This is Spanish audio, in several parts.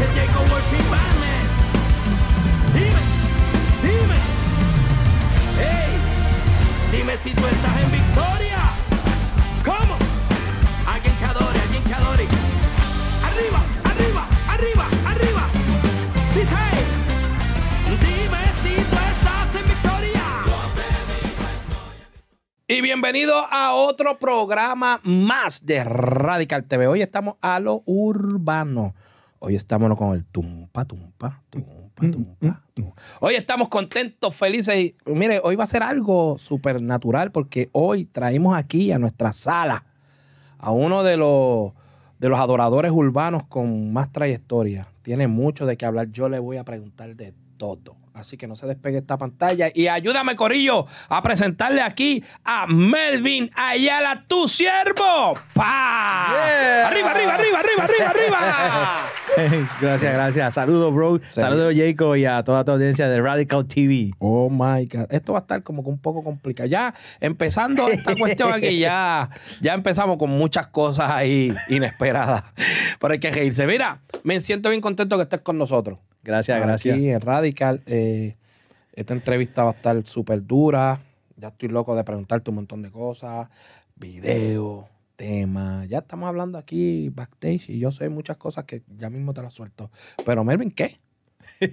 que llegó el fin, Dime, dime. Hey, dime si tú estás en victoria. ¿Cómo? Alguien que adore, alguien que adore. Arriba, arriba, arriba, arriba. Dice, hey, dime si tú estás en victoria. Y bienvenido a otro programa más de Radical TV. Hoy estamos a lo urbano. Hoy estamos con el tumpa, tumpa, tumpa, mm, mm, mm. tumpa, Hoy estamos contentos, felices. Y, mire, hoy va a ser algo supernatural porque hoy traemos aquí a nuestra sala a uno de los, de los adoradores urbanos con más trayectoria. Tiene mucho de qué hablar. Yo le voy a preguntar de todo. Así que no se despegue esta pantalla y ayúdame, Corillo, a presentarle aquí a Melvin Ayala, tu siervo. ¡Pa! ¡Arriba, arriba, arriba, arriba, arriba, arriba! gracias, gracias. Saludos, bro. Saludos, Jacob, y a toda tu audiencia de Radical TV. Oh my God. Esto va a estar como que un poco complicado. Ya empezando esta cuestión aquí, ya, ya empezamos con muchas cosas ahí inesperadas. Pero hay que reírse. Mira, me siento bien contento que estés con nosotros. Gracias, gracias. Aquí en Radical. Eh, esta entrevista va a estar súper dura. Ya estoy loco de preguntarte un montón de cosas, videos, temas. Ya estamos hablando aquí backstage y yo sé muchas cosas que ya mismo te las suelto. Pero Melvin, ¿qué?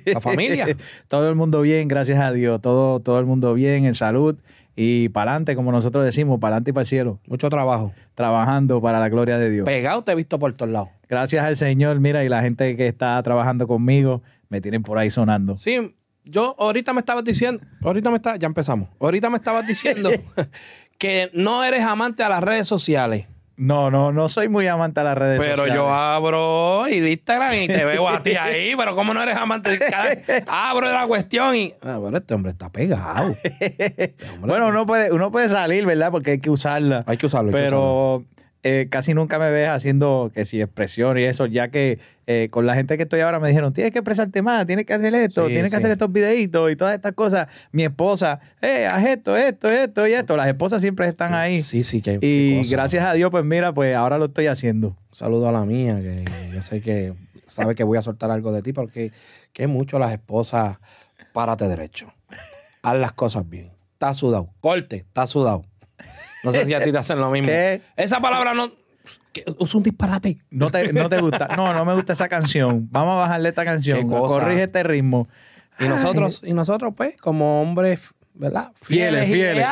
La familia. todo el mundo bien, gracias a Dios. Todo, todo el mundo bien, en salud y para adelante, como nosotros decimos, para adelante y para el cielo. Mucho trabajo. Trabajando para la gloria de Dios. Pegado te he visto por todos lados. Gracias al Señor, mira, y la gente que está trabajando conmigo, me tienen por ahí sonando. Sí, yo ahorita me estabas diciendo, ahorita me está, ya empezamos. Ahorita me estabas diciendo que no eres amante a las redes sociales. No, no, no soy muy amante a las redes sociales. Pero yo abro Instagram y te veo a ti ahí, pero cómo no eres amante, abro la cuestión y. bueno, ah, este hombre está pegado. Este bueno, uno puede, uno puede salir, ¿verdad? Porque hay que usarla. Hay que usarlo. Pero. Eh, casi nunca me ves haciendo que si expresión y eso, ya que eh, con la gente que estoy ahora me dijeron, tienes que expresarte más, tienes que hacer esto, tienes que hacer estos videitos y todas estas cosas. Mi esposa, eh, haz esto, esto, esto y esto. Las esposas siempre están ahí. Sí, sí, que hay, Y gracias a Dios, pues mira, pues ahora lo estoy haciendo. Un saludo a la mía, que yo sé que sabe que voy a soltar algo de ti, porque que mucho las esposas, párate derecho, haz las cosas bien, está sudado, corte, está sudado no sé si a ti te hacen lo mismo. Esa palabra no. Es un disparate. No te, gusta. No, no me gusta esa canción. Vamos a bajarle esta canción. Corrige este ritmo. Y nosotros, y nosotros, pues, como hombres, ¿verdad? Fieles, fieles.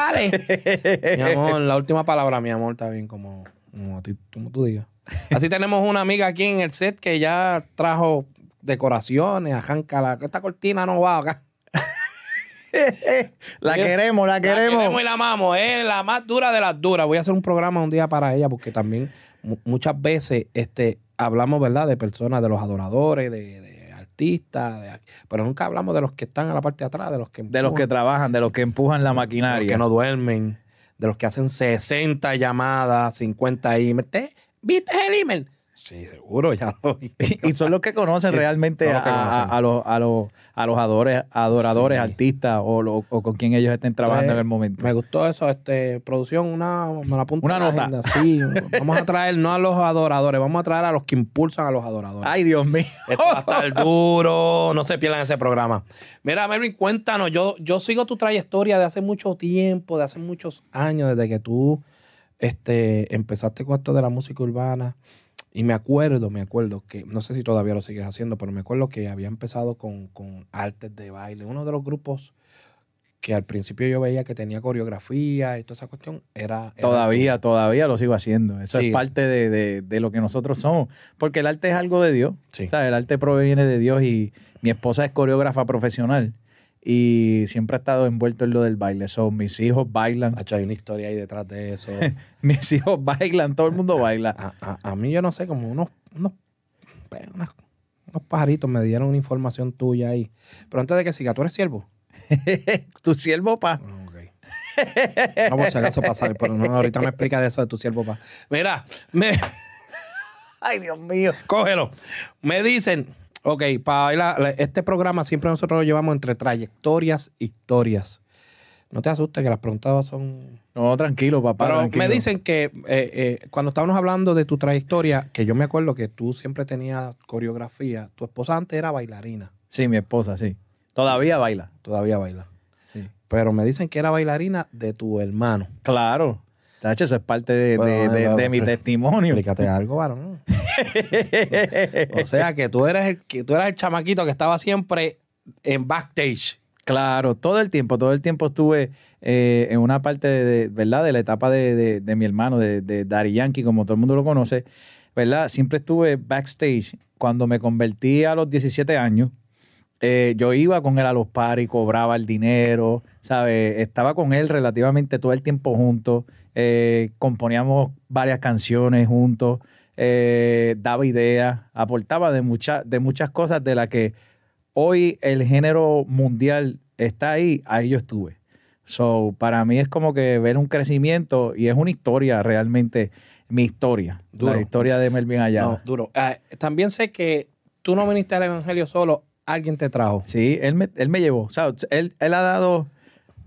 fieles. mi amor, la última palabra, mi amor, está bien, como, tú digas. Así tenemos una amiga aquí en el set que ya trajo decoraciones, arranca la, esta cortina no va acá. la queremos, la queremos. La queremos y la amamos. Es la más dura de las duras. Voy a hacer un programa un día para ella porque también muchas veces este, hablamos, ¿verdad?, de personas, de los adoradores, de, artistas, pero nunca hablamos de los que están a la parte de atrás, de los que de los que trabajan, de los que empujan la maquinaria, los que no duermen, de los que hacen 60 llamadas, 50 emails. ¿Viste el email? Sí, seguro, ya lo vi. y, son los que conocen realmente a, los, a, los, adoradores, artistas o, con quien ellos estén trabajando en el momento. Me gustó eso, este, producción, una, me una nota. sí, vamos a traer no a los adoradores, vamos a traer a los que impulsan a los adoradores. Ay, Dios mío. Esto va a estar duro, no se pierdan ese programa. Mira, Melvin, cuéntanos, yo, sigo tu trayectoria de hace mucho tiempo, de hace muchos años, desde que tú este, empezaste con esto de la música urbana. Y me acuerdo, me acuerdo que, no sé si todavía lo sigues haciendo, pero me acuerdo que había empezado con, artes de baile. Uno de los grupos que al principio yo veía que tenía coreografía y toda esa cuestión, era... todavía, todavía lo sigo haciendo. Eso es parte de, lo que nosotros somos. Porque el arte es algo de Dios. el arte proviene de Dios y mi esposa es coreógrafa profesional y siempre ha estado envuelto en lo del baile. mis hijos bailan. hay una historia ahí detrás de eso. mis hijos bailan, todo el mundo baila. A, mí yo no sé, como unos, unos, pues, unos, pajaritos me dieron una información tuya ahí. Pero antes de que siga, ¿tú eres siervo? tu siervo, pa. Vamos a hacer eso para pasar, pero ahorita me explica de eso de tu siervo, pa. Mira, me... Ay, Dios mío. Cógelo. Me dicen, Ok, para este programa siempre nosotros lo llevamos entre trayectorias, historias. No te asustes que las preguntas son. No, tranquilo, papá. Pero me dicen que eh, eh, cuando estábamos hablando de tu trayectoria, que yo me acuerdo que tú siempre tenías coreografía. Tu esposa antes era bailarina. Sí, mi esposa, sí. Todavía baila. Todavía baila. Sí. Pero me dicen que era bailarina de tu hermano. Claro eso es parte de, mi testimonio. Explícate algo, varón. o sea, que tú eres el, tú eras el chamaquito que estaba siempre en backstage. Claro, todo el tiempo, todo el tiempo estuve eh, en una parte, de, ¿verdad? De la etapa de, mi hermano, de, de Yankee, como todo el mundo lo conoce, ¿verdad? Siempre estuve backstage. Cuando me convertí a los 17 años, eh, yo iba con él a los y cobraba el dinero, ¿sabes? Estaba con él relativamente todo el tiempo juntos. Eh, componíamos varias canciones juntos, eh, daba ideas, aportaba de, mucha, de muchas cosas de las que hoy el género mundial está ahí, ahí yo estuve. So, para mí es como que ver un crecimiento y es una historia realmente, mi historia, duro. la historia de Melvin Ayala. No, duro. Ah, también sé que tú no viniste al Evangelio solo, alguien te trajo. Sí, él me, él me llevó. O sea, él, ha dado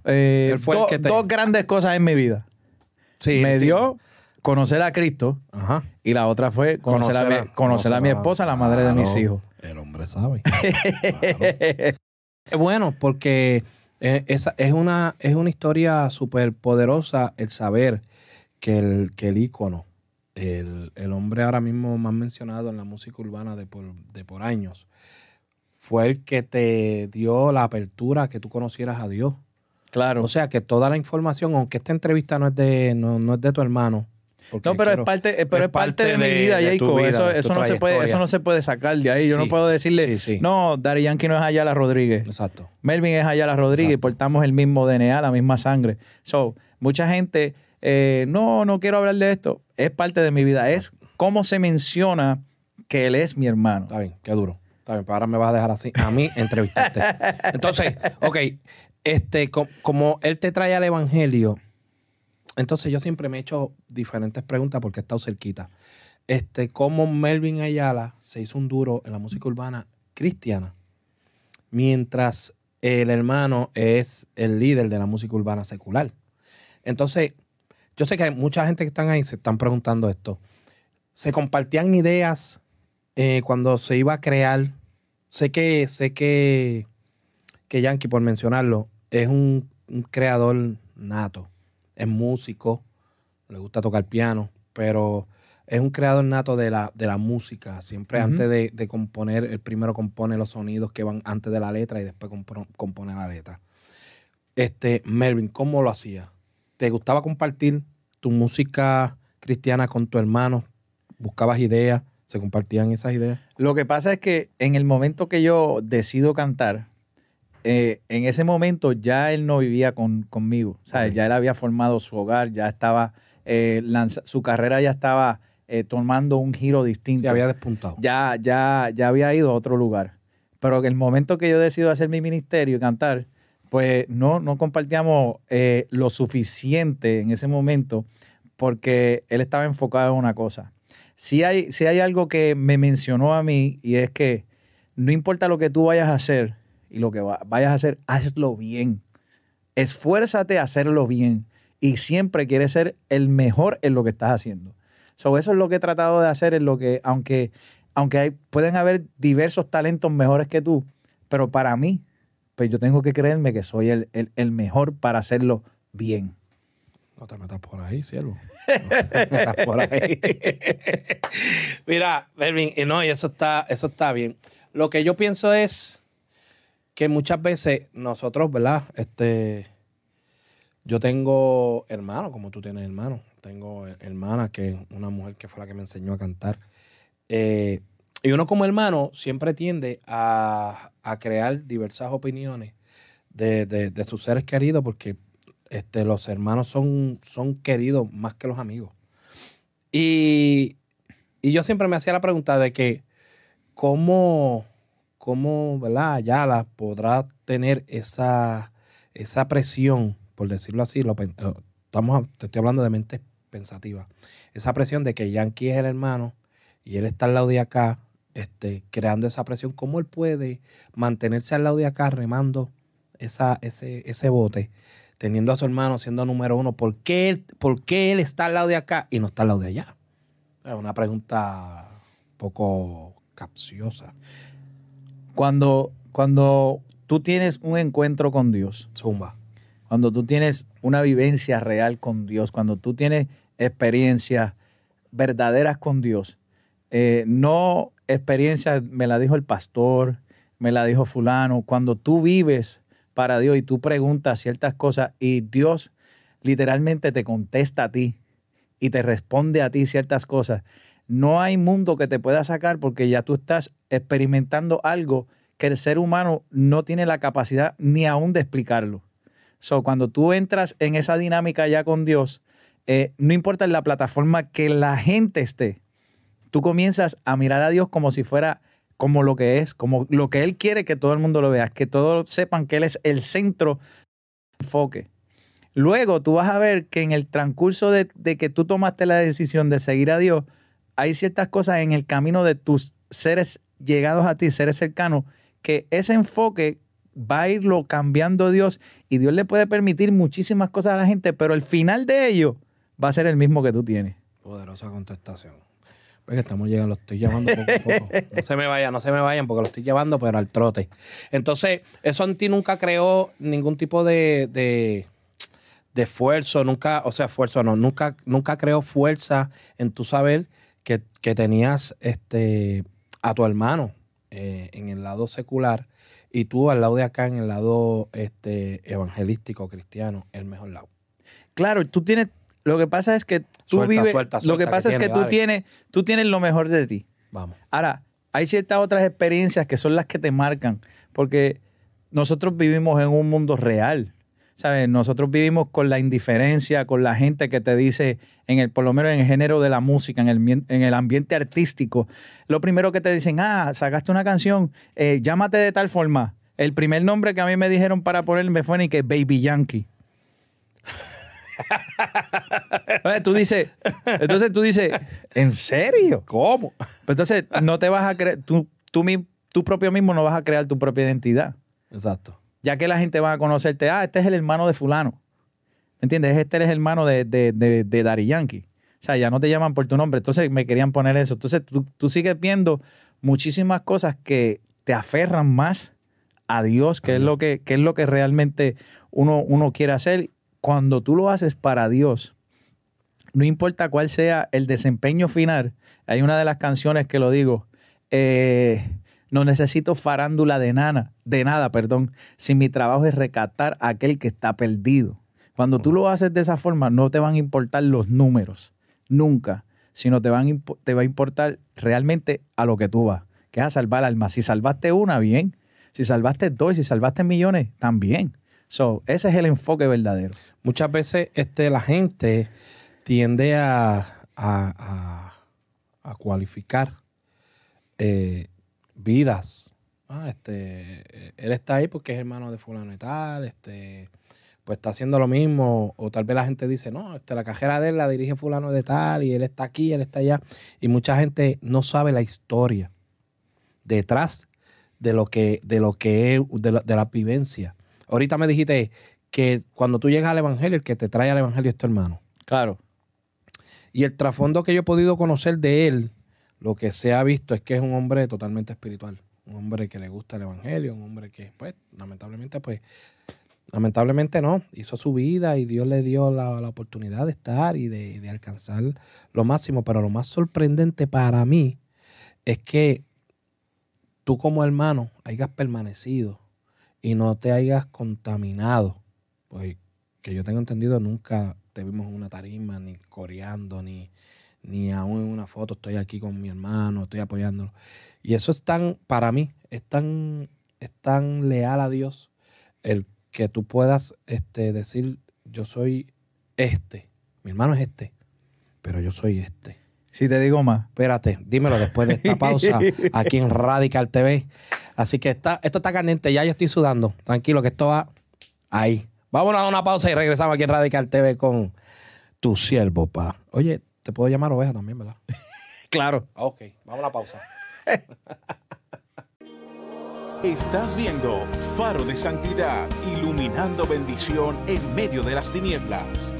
eh, dos grandes cosas en mi vida me dio conocer a Cristo y la otra fue conocer, a, mi esposa, la ah, madre de mis hijos. El hombre sabe. Bueno, porque eh, es una, es una historia súper poderosa el saber que el, que el ícono, el, hombre ahora mismo más mencionado en la música urbana de por, de por años, fue el que te dio la apertura a que tú conocieras a Dios Claro. O sea que toda la información, aunque esta entrevista no es de, no, es de tu hermano. No, pero es parte, eh, pero es parte de, mi vida, Jacob. eso, no se puede, sacar de ahí. Yo no puedo decirle, no, Dari Yankee no es Ayala Rodríguez. Exacto. Melvin es Ayala Rodríguez portamos el mismo DNA, la misma sangre. So, mucha gente, eh, no, no quiero hablar de esto. Es parte de mi vida. Es cómo se menciona que él es mi hermano. Está bien, qué duro. Está bien, pero pues ahora me vas a dejar así. A mí entrevistarte. Entonces, ok, este, como, él te trae al evangelio, entonces yo siempre me he hecho diferentes preguntas porque he estado cerquita. Este, cómo Melvin Ayala se hizo un duro en la música urbana cristiana, mientras el hermano es el líder de la música urbana secular. Entonces, yo sé que hay mucha gente que están ahí se están preguntando esto. Se compartían ideas eh, cuando se iba a crear. Sé que, sé que, que Yankee, por mencionarlo, es un, creador nato, es músico, le gusta tocar piano, pero es un creador nato de la, de la música. Siempre antes de, componer, el primero compone los sonidos que van antes de la letra y después compone, la letra. Este, Melvin, ¿cómo lo hacía? ¿Te gustaba compartir tu música cristiana con tu hermano? ¿Buscabas ideas? ¿Se compartían esas ideas? Lo que pasa es que en el momento que yo decido cantar, eh, en ese momento ya él no vivía conmigo, Ya él había formado su hogar, ya estaba, eh, su carrera ya estaba eh, tomando un giro distinto. Ya había despuntado. Ya, ya, ya había ido a otro lugar. Pero que el momento que yo decido hacer mi ministerio y cantar, pues no, no compartíamos eh, lo suficiente en ese momento porque él estaba enfocado en una cosa. Si hay, si hay algo que me mencionó a mí y es que no importa lo que tú vayas a hacer, y lo que vayas a hacer, hazlo bien. Esfuérzate a hacerlo bien y siempre quieres ser el mejor en lo que estás haciendo. eso es lo que he tratado de hacer, en lo que, aunque, aunque hay, pueden haber diversos talentos mejores que tú, pero para mí, pues yo tengo que creerme que soy el, el, el mejor para hacerlo bien. No te metas por ahí, siervo No te metas por ahí. Mira, y no, y eso está, eso está bien. Lo que yo pienso es que muchas veces nosotros, ¿verdad? Este, yo tengo hermanos, como tú tienes hermanos. Tengo hermana, que es una mujer que fue la que me enseñó a cantar. Eh, y uno como hermano siempre tiende a, crear diversas opiniones de, sus seres queridos porque este, los hermanos son, son queridos más que los amigos. Y, y yo siempre me hacía la pregunta de que, ¿cómo cómo ¿verdad? yala podrá tener esa, presión, por decirlo así, lo, estamos, te estoy hablando de mente pensativa esa presión de que Yankee es el hermano y él está al lado de acá, este, creando esa presión, cómo él puede mantenerse al lado de acá remando esa, ese, bote, teniendo a su hermano siendo número uno, ¿por qué, él, ¿por él está al lado de acá y no está al lado de allá? Es una pregunta poco capciosa cuando, cuando tú tienes un encuentro con Dios, Zumba. cuando tú tienes una vivencia real con Dios, cuando tú tienes experiencias verdaderas con Dios, eh, no experiencias, me la dijo el pastor, me la dijo fulano, cuando tú vives para Dios y tú preguntas ciertas cosas y Dios literalmente te contesta a ti y te responde a ti ciertas cosas, no hay mundo que te pueda sacar porque ya tú estás experimentando algo que el ser humano no tiene la capacidad ni aún de explicarlo. So, cuando tú entras en esa dinámica ya con Dios, eh, no importa en la plataforma que la gente esté, tú comienzas a mirar a Dios como si fuera como lo que es, como lo que Él quiere que todo el mundo lo vea, que todos sepan que Él es el centro de enfoque. Luego tú vas a ver que en el transcurso de que tú tomaste la decisión de seguir a Dios, hay ciertas cosas en el camino de tus seres llegados a ti, seres cercanos, que ese enfoque va a irlo cambiando Dios y Dios le puede permitir muchísimas cosas a la gente, pero el final de ello va a ser el mismo que tú tienes. Poderosa contestación. Pues que estamos llegando, lo estoy llamando. poco a poco. No se me vayan, no se me vayan, porque lo estoy llevando, pero al trote. Entonces, eso en ti nunca creó ningún tipo de, de, de esfuerzo, nunca, o sea, esfuerzo no, nunca, nunca creó fuerza en tu saber que, tenías este, a tu hermano eh, en el lado secular y tú al lado de acá en el lado este, evangelístico, cristiano, el mejor lado. Claro, tú tienes, lo que pasa es que tú vives, lo que pasa es que tú, tienes, tú tienes lo mejor de ti. Vamos. Ahora, hay ciertas otras experiencias que son las que te marcan, porque nosotros vivimos en un mundo real. ¿sabes? Nosotros vivimos con la indiferencia, con la gente que te dice, en el, por lo menos en el género de la música, en el, en el ambiente artístico, lo primero que te dicen, ah, sacaste una canción, eh, llámate de tal forma. El primer nombre que a mí me dijeron para ponerme fue ni que Baby Yankee. tú dices, entonces tú dices, ¿en serio? ¿Cómo? Pues entonces no te vas a creer, tú, tú, tú propio mismo no vas a crear tu propia identidad. Exacto ya que la gente va a conocerte, ah, este es el hermano de fulano. ¿Entiendes? Este es el hermano de, de, de, Yankee. O sea, ya no te llaman por tu nombre. Entonces me querían poner eso. Entonces tú, tú sigues viendo muchísimas cosas que te aferran más a Dios, que, es lo que, es lo que realmente uno, uno quiere hacer. Cuando tú lo haces para Dios, no importa cuál sea el desempeño final, hay una de las canciones que lo digo, eh, no necesito farándula de nada, de nada, perdón, si mi trabajo es recatar a aquel que está perdido. Cuando tú lo haces de esa forma, no te van a importar los números, nunca, sino te, van, te va a importar realmente a lo que tú vas, que es a salvar almas. alma. Si salvaste una, bien. Si salvaste dos, si salvaste millones, también. So, ese es el enfoque verdadero. Muchas veces este, la gente tiende a, cualificar eh, vidas. Ah, este, eh, él está ahí porque es hermano de fulano y tal, este, pues está haciendo lo mismo, o tal vez la gente dice, no, este, la cajera de él la dirige fulano de tal, y él está aquí, él está allá, y mucha gente no sabe la historia detrás de lo que, de lo que es, de la, de la vivencia. Ahorita me dijiste que cuando tú llegas al Evangelio, el que te trae al Evangelio es tu hermano. Claro. Y el trasfondo que yo he podido conocer de él, lo que se ha visto es que es un hombre totalmente espiritual, un hombre que le gusta el evangelio, un hombre que, pues, lamentablemente, pues, lamentablemente no, hizo su vida y Dios le dio la, oportunidad de estar y de, alcanzar lo máximo. Pero lo más sorprendente para mí es que tú como hermano hayas permanecido y no te hayas contaminado. Pues que yo tengo entendido, nunca te vimos en una tarima, ni coreando, ni, ni aún en una foto estoy aquí con mi hermano, estoy apoyándolo. Y eso es tan, para mí, es tan, es tan leal a Dios el que tú puedas este, decir, yo soy este, mi hermano es este, pero yo soy este. Si te digo más. Espérate, dímelo después de esta pausa aquí en Radical TV. Así que está, esto está caliente, ya yo estoy sudando. Tranquilo, que esto va ahí. Vámonos a una pausa y regresamos aquí en Radical TV con tu siervo, pa. Oye, te puedo llamar oveja también, ¿verdad? claro. Ah, ok, vamos a la pausa. Estás viendo Faro de Santidad, iluminando bendición en medio de las tinieblas.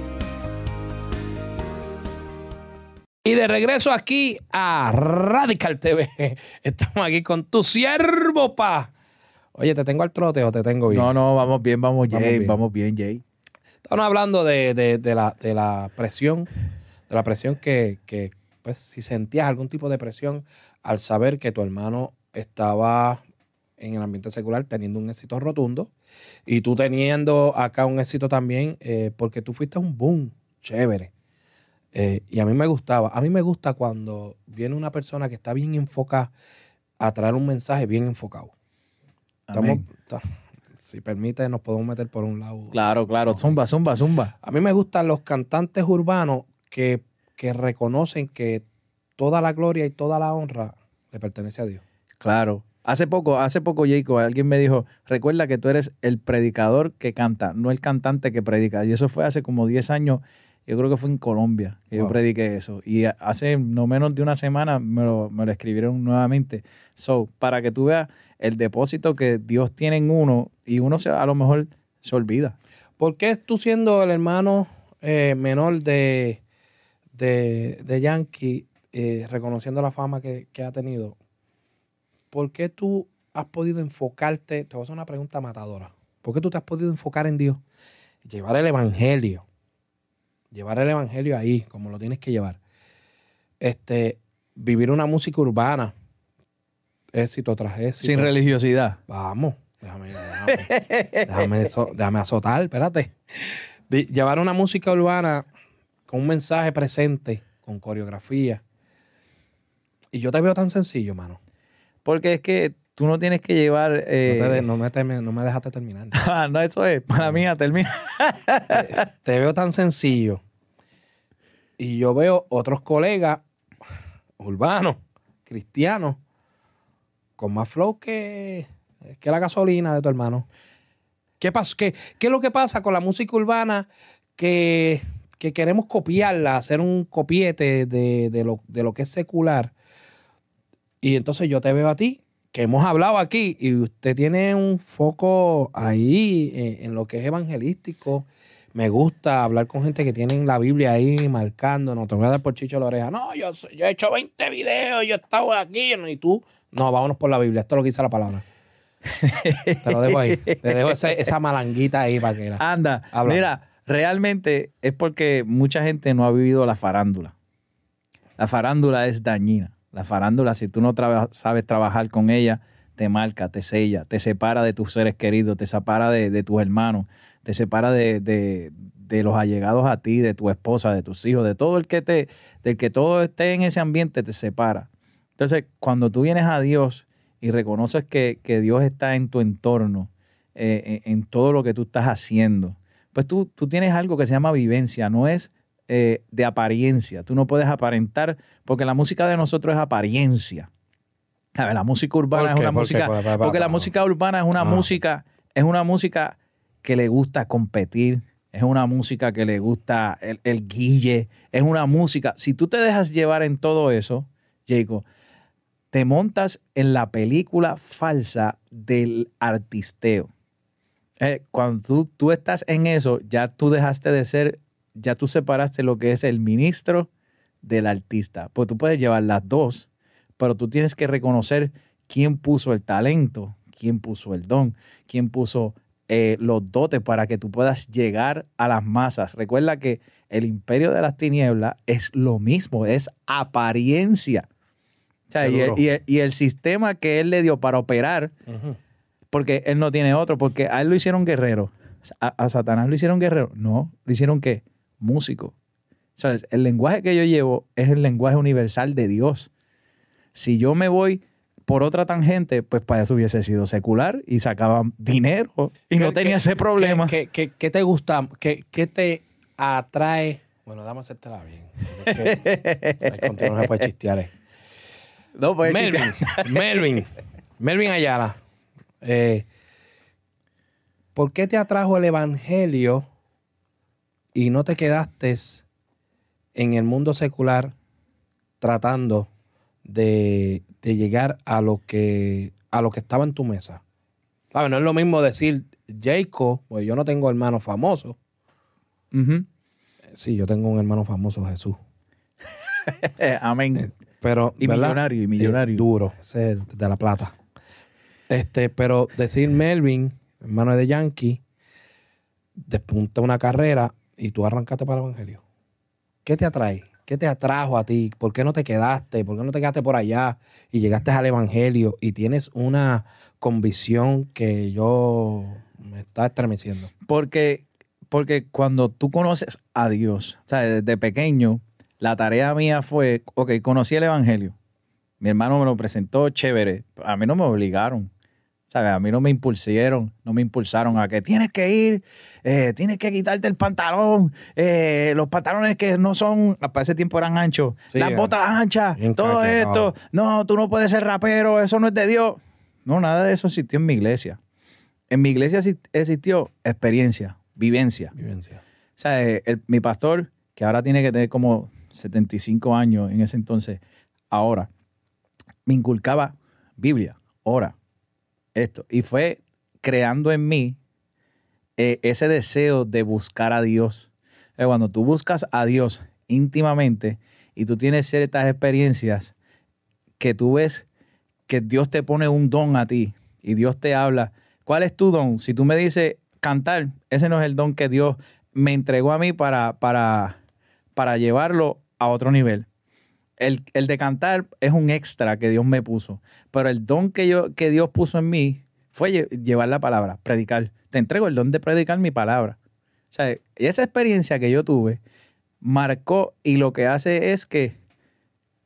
Y de regreso aquí a Radical TV. Estamos aquí con tu siervo, pa. Oye, ¿te tengo al trote o te tengo bien? No, no, vamos bien, vamos, Jay. bien, vamos bien Jay. Estamos hablando de, de, de la presión la presión que, pues, si sentías algún tipo de presión al saber que tu hermano estaba en el ambiente secular teniendo un éxito rotundo y tú teniendo acá un éxito también eh, porque tú fuiste un boom chévere. Eh, y a mí me gustaba, a mí me gusta cuando viene una persona que está bien enfocada a traer un mensaje bien enfocado. si permite, nos podemos meter por un lado. Claro, claro, zumba, zumba, zumba. A mí me gustan los cantantes urbanos que, reconocen que toda la gloria y toda la honra le pertenece a Dios. Claro. Hace poco, hace poco, Jacob, alguien me dijo, recuerda que tú eres el predicador que canta, no el cantante que predica. Y eso fue hace como 10 años, yo creo que fue en Colombia que yo prediqué eso. Y hace no menos de una semana me lo, escribieron nuevamente. So, para que tú veas el depósito que Dios tiene en uno y uno a lo mejor se olvida. ¿Por qué tú siendo el hermano eh, menor de, de, Yankee, eh, reconociendo la fama que, ha tenido, ¿por qué tú has podido enfocarte? Te voy a hacer una pregunta matadora. ¿Por qué tú te has podido enfocar en Dios? Llevar el evangelio. Llevar el evangelio ahí, como lo tienes que llevar. Este, vivir una música urbana, éxito tras éxito. Sin religiosidad. Vamos, déjame, déjame, déjame azotar, espérate. Llevar una música urbana con un mensaje presente, con coreografía. Y yo te veo tan sencillo, mano. Porque es que tú no tienes que llevar. No, eh, me dejaste terminar. Ah, no, eso es. Para mí, a terminar. te, veo tan sencillo. Y yo veo otros colegas urbanos, cristianos, con más flow que, que la gasolina de tu hermano. ¿Qué, pasa? ¿Qué, ¿Qué es lo que pasa con la música urbana que que queremos copiarla, hacer un copiete de, lo, de lo que es secular. Y entonces yo te veo a ti, que hemos hablado aquí, y usted tiene un foco ahí eh, en, lo que es evangelístico. Me gusta hablar con gente que tiene la Biblia ahí marcando. No te voy a dar por chicho la oreja. No, yo, yo he hecho 20 videos, yo he estado aquí, y tú. No, vámonos por la Biblia. Esto es lo que dice la palabra. Te lo dejo ahí. Te dejo esa malanguita ahí para que la. Anda. Mira, Realmente es porque mucha gente no ha vivido la farándula. La farándula es dañina. La farándula, si tú no sabes trabajar con ella, te marca, te sella, te separa de tus seres queridos, te separa de, tus hermanos, te separa de, los allegados a ti, de tu esposa, de tus hijos, de todo el que te, del que todo esté en ese ambiente, te separa. Entonces, cuando tú vienes a Dios y reconoces que, Dios está en tu entorno, eh, en todo lo que tú estás haciendo, pues tú, tú tienes algo que se llama vivencia, no es eh, de apariencia. Tú no puedes aparentar, porque la música de nosotros es apariencia. la música urbana es una música. porque la música urbana es una ah. música, es una música que le gusta competir, es una música que le gusta el, el guille, es una música. Si tú te dejas llevar en todo eso, Jacob, te montas en la película falsa del artisteo. Eh, cuando tú, estás en eso, ya tú dejaste de ser, ya tú separaste lo que es el ministro del artista. Pues tú puedes llevar las dos, pero tú tienes que reconocer quién puso el talento, quién puso el don, quién puso eh, los dotes para que tú puedas llegar a las masas. Recuerda que el imperio de las tinieblas es lo mismo, es apariencia. y, el, sistema que él le dio para operar porque él no tiene otro, porque a él lo hicieron guerrero. A, Satanás lo hicieron guerrero. No, lo hicieron qué? Músico. ¿Sabes? El lenguaje que yo llevo es el lenguaje universal de Dios. Si yo me voy por otra tangente, pues para eso hubiese sido secular y sacaban dinero y no tenía ese problema. ¿Qué, qué, te gusta? ¿Qué, te atrae? Bueno, dame hacértela bien. la no eh. Melvin, Melvin, Melvin Ayala. Eh, ¿Por qué te atrajo el Evangelio y no te quedaste en el mundo secular tratando de, llegar a lo, que, a que estaba en tu mesa? No es lo mismo decir Jacob, pues yo no tengo hermano famoso. Sí, yo tengo un hermano famoso, Jesús. Amén. Eh, pero, y millonario, y eh, millonario. duro, ser de la plata. Este, pero decir Melvin, hermano de Yankee, despunta una carrera y tú arrancaste para el Evangelio. ¿Qué te atrae? ¿Qué te atrajo a ti? ¿Por qué no te quedaste? ¿Por qué no te quedaste por allá y llegaste al Evangelio y tienes una convicción que yo me está estremeciendo? Porque, porque cuando tú conoces a Dios, o sea, desde pequeño, la tarea mía fue, ok, conocí el Evangelio. Mi hermano me lo presentó, chévere. A mí no me obligaron. ¿Sabes? A mí no me impulsieron, no me impulsaron a que tienes que ir, eh, tienes que quitarte el pantalón, eh, los pantalones que no son, ah, para ese tiempo eran anchos, las eh. botas anchas, todo esto, no. tú no puedes ser rapero, eso no es de Dios. No, nada de eso existió en mi iglesia. En mi iglesia existió experiencia, vivencia. Vivencia. O sea, mi pastor, que ahora tiene que tener como 75 años en ese entonces, ahora, me inculcaba Biblia, ora, esto. Y fue creando en mí eh, ese deseo de buscar a Dios. Eh, cuando tú buscas a Dios íntimamente y tú tienes ciertas experiencias que tú ves que Dios te pone un don a ti y Dios te habla. ¿Cuál es tu don? Si tú me dices cantar, ese no es el don que Dios me entregó a mí para, para, para llevarlo a otro nivel. El, de cantar es un extra que Dios me puso. Pero el don que, yo, que Dios puso en mí fue llevar la palabra, predicar. Te entrego el don de predicar mi palabra. O sea, esa experiencia que yo tuve marcó y lo que hace es que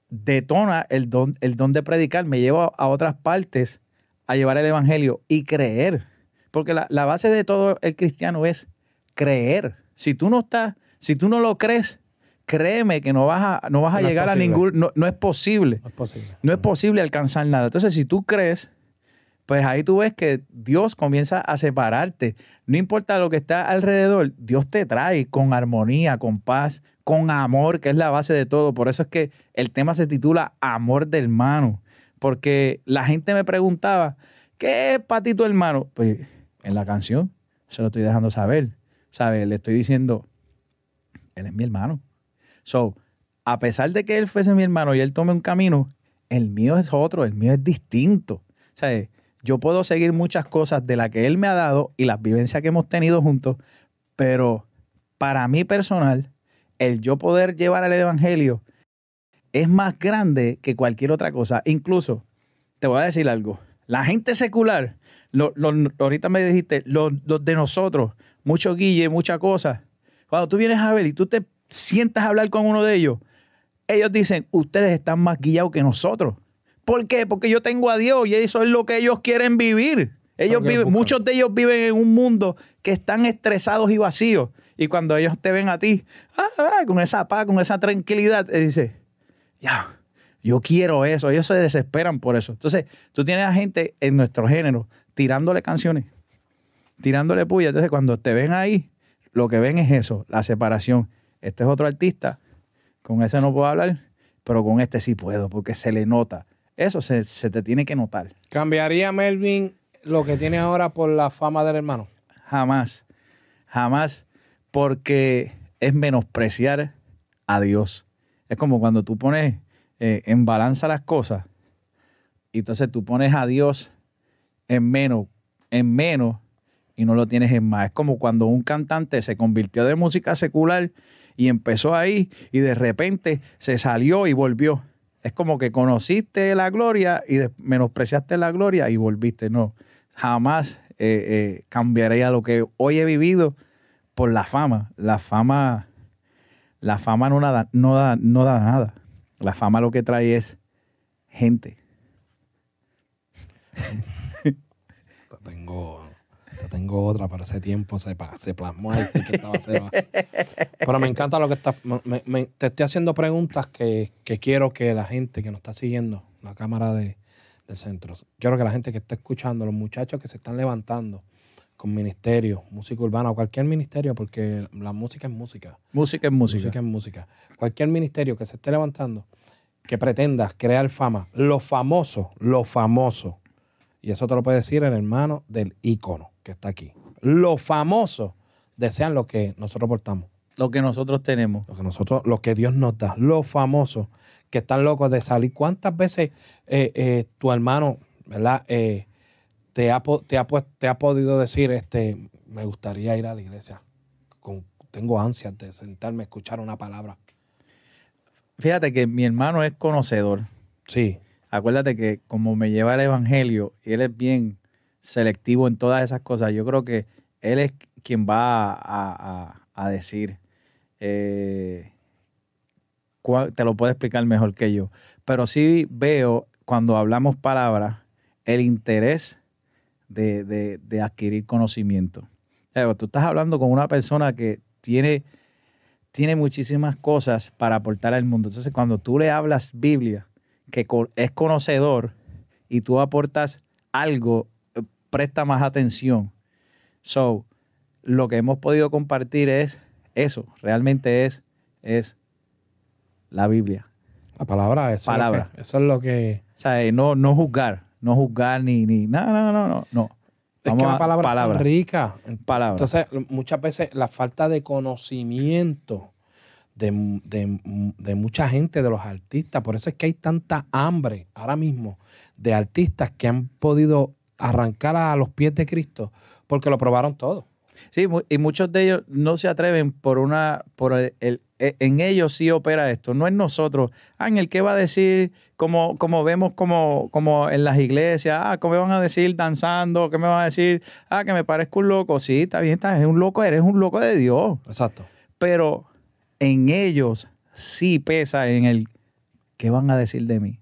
detona el don, el don de predicar, me lleva a otras partes a llevar el evangelio y creer. Porque la, la base de todo el cristiano es creer. Si tú no estás, si tú no lo crees, créeme que no vas a, no vas a llegar a ningún... No, es posible. No es posible. alcanzar nada. Entonces, si tú crees, pues ahí tú ves que Dios comienza a separarte. No importa lo que está alrededor, Dios te trae con armonía, con paz, con amor, que es la base de todo. Por eso es que el tema se titula Amor del hermano. Porque la gente me preguntaba, ¿qué es para ti hermano? Pues en la canción se lo estoy dejando saber. ¿Sabes? Le estoy diciendo, él es mi hermano. So, a pesar de que él fuese mi hermano y él tome un camino, el mío es otro, el mío es distinto. O sea, yo puedo seguir muchas cosas de las que él me ha dado y las vivencias que hemos tenido juntos, pero para mí personal, el yo poder llevar el evangelio es más grande que cualquier otra cosa. Incluso, te voy a decir algo, la gente secular, lo, ahorita me dijiste, los de nosotros, mucho guille, mucha cosa. Cuando tú vienes a ver y tú te sientas hablar con uno de ellos, ellos dicen, ustedes están más guiados que nosotros. ¿Por qué? Porque yo tengo a Dios y eso es lo que ellos quieren vivir. Ellos viven, muchos de ellos viven en un mundo que están estresados y vacíos. Y cuando ellos te ven a ti, ah, ah, con esa paz, con esa tranquilidad, te dice, ya, yo quiero eso. Ellos se desesperan por eso. Entonces, tú tienes a gente en nuestro género tirándole canciones, tirándole puya. Entonces, cuando te ven ahí, lo que ven es eso, la separación. Este es otro artista, con ese no puedo hablar, pero con este sí puedo, porque se le nota. Eso se, te tiene que notar. ¿Cambiaría Melvin lo que tiene ahora por la fama del hermano? Jamás, jamás, porque es menospreciar a Dios. Es como cuando tú pones eh, en balanza las cosas y entonces tú pones a Dios en menos, en menos y no lo tienes en más. Es como cuando un cantante se convirtió de música secular y empezó ahí y de repente se salió y volvió. Es como que conociste la gloria y menospreciaste la gloria y volviste. No, jamás eh, eh, cambiaré a lo que hoy he vivido por la fama. La fama, la fama no, nada, no, da, no da nada. La fama lo que trae es gente. Tengo tengo otra, para ese tiempo se, se plasmó ahí, que estaba cero. Pero me encanta lo que está, te estoy haciendo preguntas que, quiero que la gente que nos está siguiendo, la cámara de, del centro, quiero que la gente que está escuchando, los muchachos que se están levantando con ministerio, música urbana o cualquier ministerio, porque la música es música. Música es música. Música es música. Cualquier ministerio que se esté levantando, que pretenda crear fama, lo famoso, lo famoso. Y eso te lo puede decir el hermano del ícono que está aquí. Los famosos desean lo que nosotros portamos. Lo que nosotros tenemos. Lo que nosotros, que Dios nos da. Los famosos que están locos de salir. ¿Cuántas veces eh, eh, tu hermano, ¿verdad? Eh, te, ha, te ha podido decir, este, me gustaría ir a la iglesia. tengo ansias de sentarme a escuchar una palabra. Fíjate que mi hermano es conocedor. Sí. Acuérdate que como me lleva el evangelio, él es bien selectivo en todas esas cosas. Yo creo que él es quien va a, decir. Eh, te lo puede explicar mejor que yo. Pero sí veo, cuando hablamos palabras, el interés de, adquirir conocimiento. tú estás hablando con una persona que tiene, tiene muchísimas cosas para aportar al mundo. Entonces, cuando tú le hablas Biblia, que es conocedor, y tú aportas algo presta más atención. So, lo que hemos podido compartir es eso, realmente es, es la Biblia. La palabra, eso, palabra. Es, eso es lo que... O sea, eh, no, juzgar, no juzgar ni... ni no, no, no, no, Es que la palabra, palabra. es rica. Palabra. Entonces, muchas veces la falta de conocimiento de, de, mucha gente, de los artistas, por eso es que hay tanta hambre ahora mismo de artistas que han podido arrancar a los pies de Cristo, porque lo probaron todo. Sí, y muchos de ellos no se atreven por una, por e, en ellos sí opera esto, no en nosotros. Ah, en el que va a decir, como, vemos como, en las iglesias, ah, ¿cómo me van a decir danzando? ¿Qué me van a decir? Ah, que me parezco un loco. Sí, está bien, estás un loco, eres un loco de Dios. Exacto. Pero en ellos sí pesa en el qué van a decir de mí.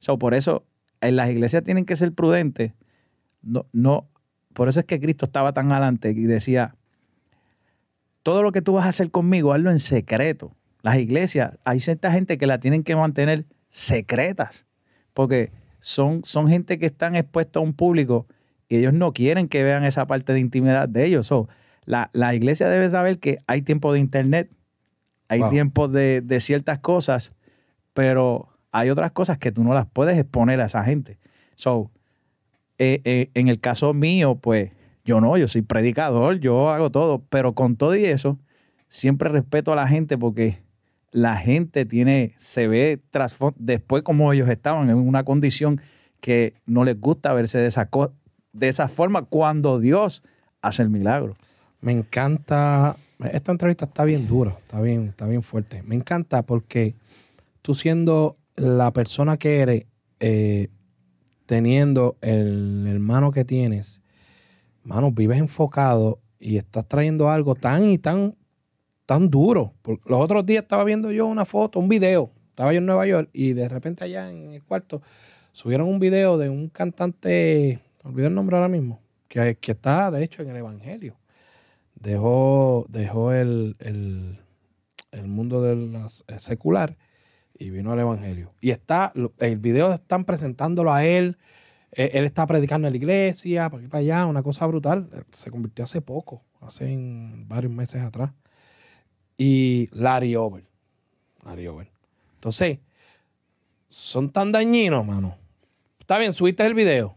So, por eso en las iglesias tienen que ser prudentes no, no, por eso es que Cristo estaba tan adelante y decía, todo lo que tú vas a hacer conmigo, hazlo en secreto. Las iglesias, hay cierta gente que la tienen que mantener secretas, porque son, son gente que están expuesta a un público y ellos no quieren que vean esa parte de intimidad de ellos. So, la, iglesia debe saber que hay tiempo de internet, hay tiempo de, de, ciertas cosas, pero hay otras cosas que tú no las puedes exponer a esa gente. So, eh, eh, en el caso mío, pues yo no, yo soy predicador, yo hago todo, pero con todo y eso, siempre respeto a la gente porque la gente tiene, se ve después como ellos estaban en una condición que no les gusta verse de esa, de esa forma cuando Dios hace el milagro. Me encanta, esta entrevista está bien dura, está bien, está bien fuerte. Me encanta porque tú siendo la persona que eres, eh, teniendo el hermano que tienes, mano, vives enfocado y estás trayendo algo tan y tan, tan duro. los otros días estaba viendo yo una foto, un video. Estaba yo en Nueva York y de repente allá en el cuarto subieron un video de un cantante, olvido el nombre ahora mismo, que, que está de hecho en el Evangelio. Dejó, dejó el, el, el mundo del eh, secular y vino al Evangelio. Y está, el video están presentándolo a él, e, él está predicando en la iglesia, para aquí para allá, una cosa brutal. Se convirtió hace poco, hace varios meses atrás. Y Larry Over. Larry Over. Entonces, son tan dañinos, mano. Está bien, subiste el video.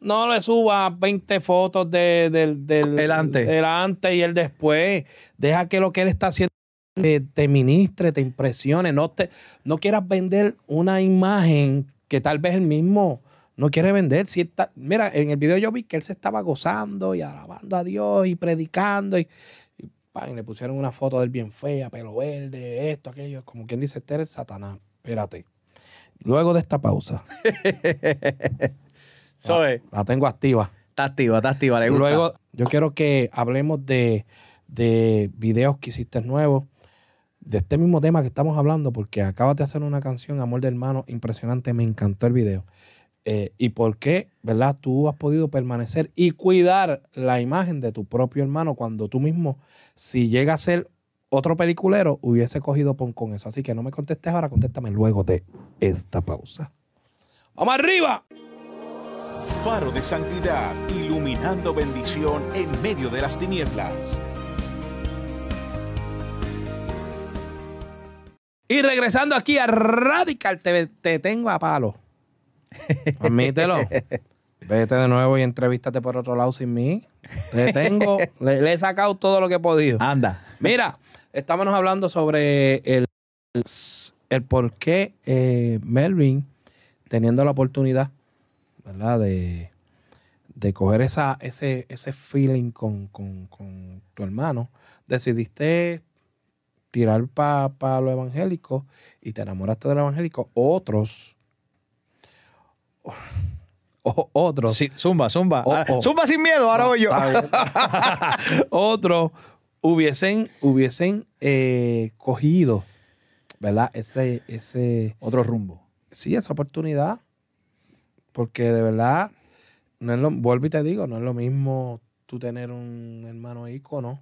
No le suba 20 fotos del, del el antes y el después. Deja que lo que él está haciendo te, te ministre, te impresione. No, te, no quieras vender una imagen que tal vez el mismo no quiere vender. Si mira, en el video yo vi que él se estaba gozando y alabando a Dios y predicando y, le pusieron una foto del bien fea, pelo verde, esto, aquello. Como quien dice, este era el Satanás. Espérate. Luego de esta pausa. Soy. Eh. La, tengo activa. Está activa, está activa, le Luego, yo quiero que hablemos de, de videos que hiciste nuevos de este mismo tema que estamos hablando, porque acabas de hacer una canción, Amor de Hermano, impresionante, me encantó el video. Eh, y por qué, ¿verdad? Tú has podido permanecer y cuidar la imagen de tu propio hermano cuando tú mismo, si llega a ser otro peliculero, hubiese cogido pon con eso. Así que no me contestes ahora, contéstame luego de esta pausa. ¡Vamos arriba! Faro de santidad, iluminando bendición en medio de las tinieblas. Y regresando aquí a Radical, te, te tengo a palo. Permítelo. Vete de nuevo y entrevístate por otro lado sin mí. Te tengo, le, he sacado todo lo que he podido. Anda. Mira, estábamos hablando sobre el, el por qué eh, Melvin, teniendo la oportunidad, ¿verdad? De, de coger esa, ese, ese feeling con, con tu hermano, decidiste tirar para pa lo evangélico y te enamoraste del evangélico. Otros. otros. Sí, zumba, zumba. zumba sin miedo, ahora voy yo. otros hubiesen, hubiesen eh, cogido, ¿verdad? Ese, ese. Otro rumbo. Sí, esa oportunidad. Porque de verdad, no vuelvo y te digo, no es lo mismo tú tener un hermano ícono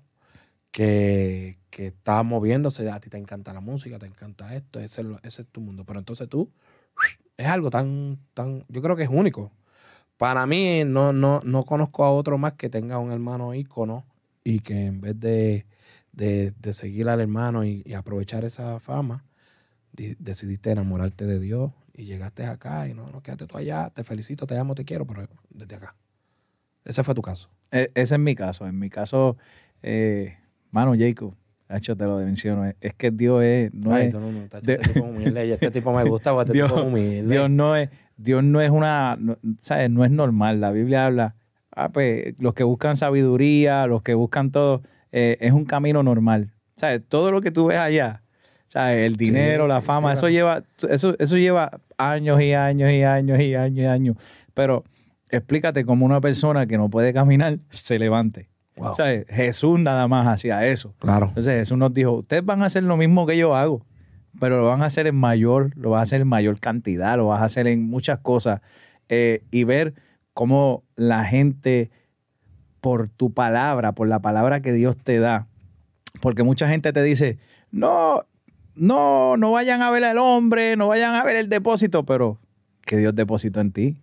que, que está moviéndose, ah, a ti te encanta la música, te encanta esto, ese, es tu mundo. Pero entonces tú, es algo tan, tan, yo creo que es único. Para mí, no, no, conozco a otro más que tenga un hermano ícono y que en vez de, seguir al hermano y, aprovechar esa fama, decidiste enamorarte de Dios y llegaste acá y no, no, quédate tú allá, te felicito, te amo, te quiero, pero desde acá. Ese fue tu caso. E, ese es mi caso. En mi caso, eh, Mano, Jacob, Hacho, te lo menciono. Es que Dios es. No es, Dios, este este tipo me gusta, pues, este tipo Dios no es, Dios no es una. ¿Sabes? No es normal. La Biblia habla. Ah, pues, los que buscan sabiduría, los que buscan todo, eh, es un camino normal. ¿Sabes? Todo lo que tú ves allá, ¿sabes? El dinero, la fama, eso, lleva, eso, eso lleva años y años y años y años y años. Pero explícate cómo una persona que no puede caminar se levante. Jesús nada más hacía eso. Claro. Entonces Jesús nos dijo, ustedes van a hacer lo mismo que yo hago, pero lo van a hacer en mayor, lo van a hacer en mayor cantidad, lo vas a hacer en muchas cosas. Eh, y ver cómo la gente, por tu palabra, por la palabra que Dios te da, porque mucha gente te dice, no, no, no vayan a ver al hombre, no vayan a ver el depósito, pero que Dios depositó en ti.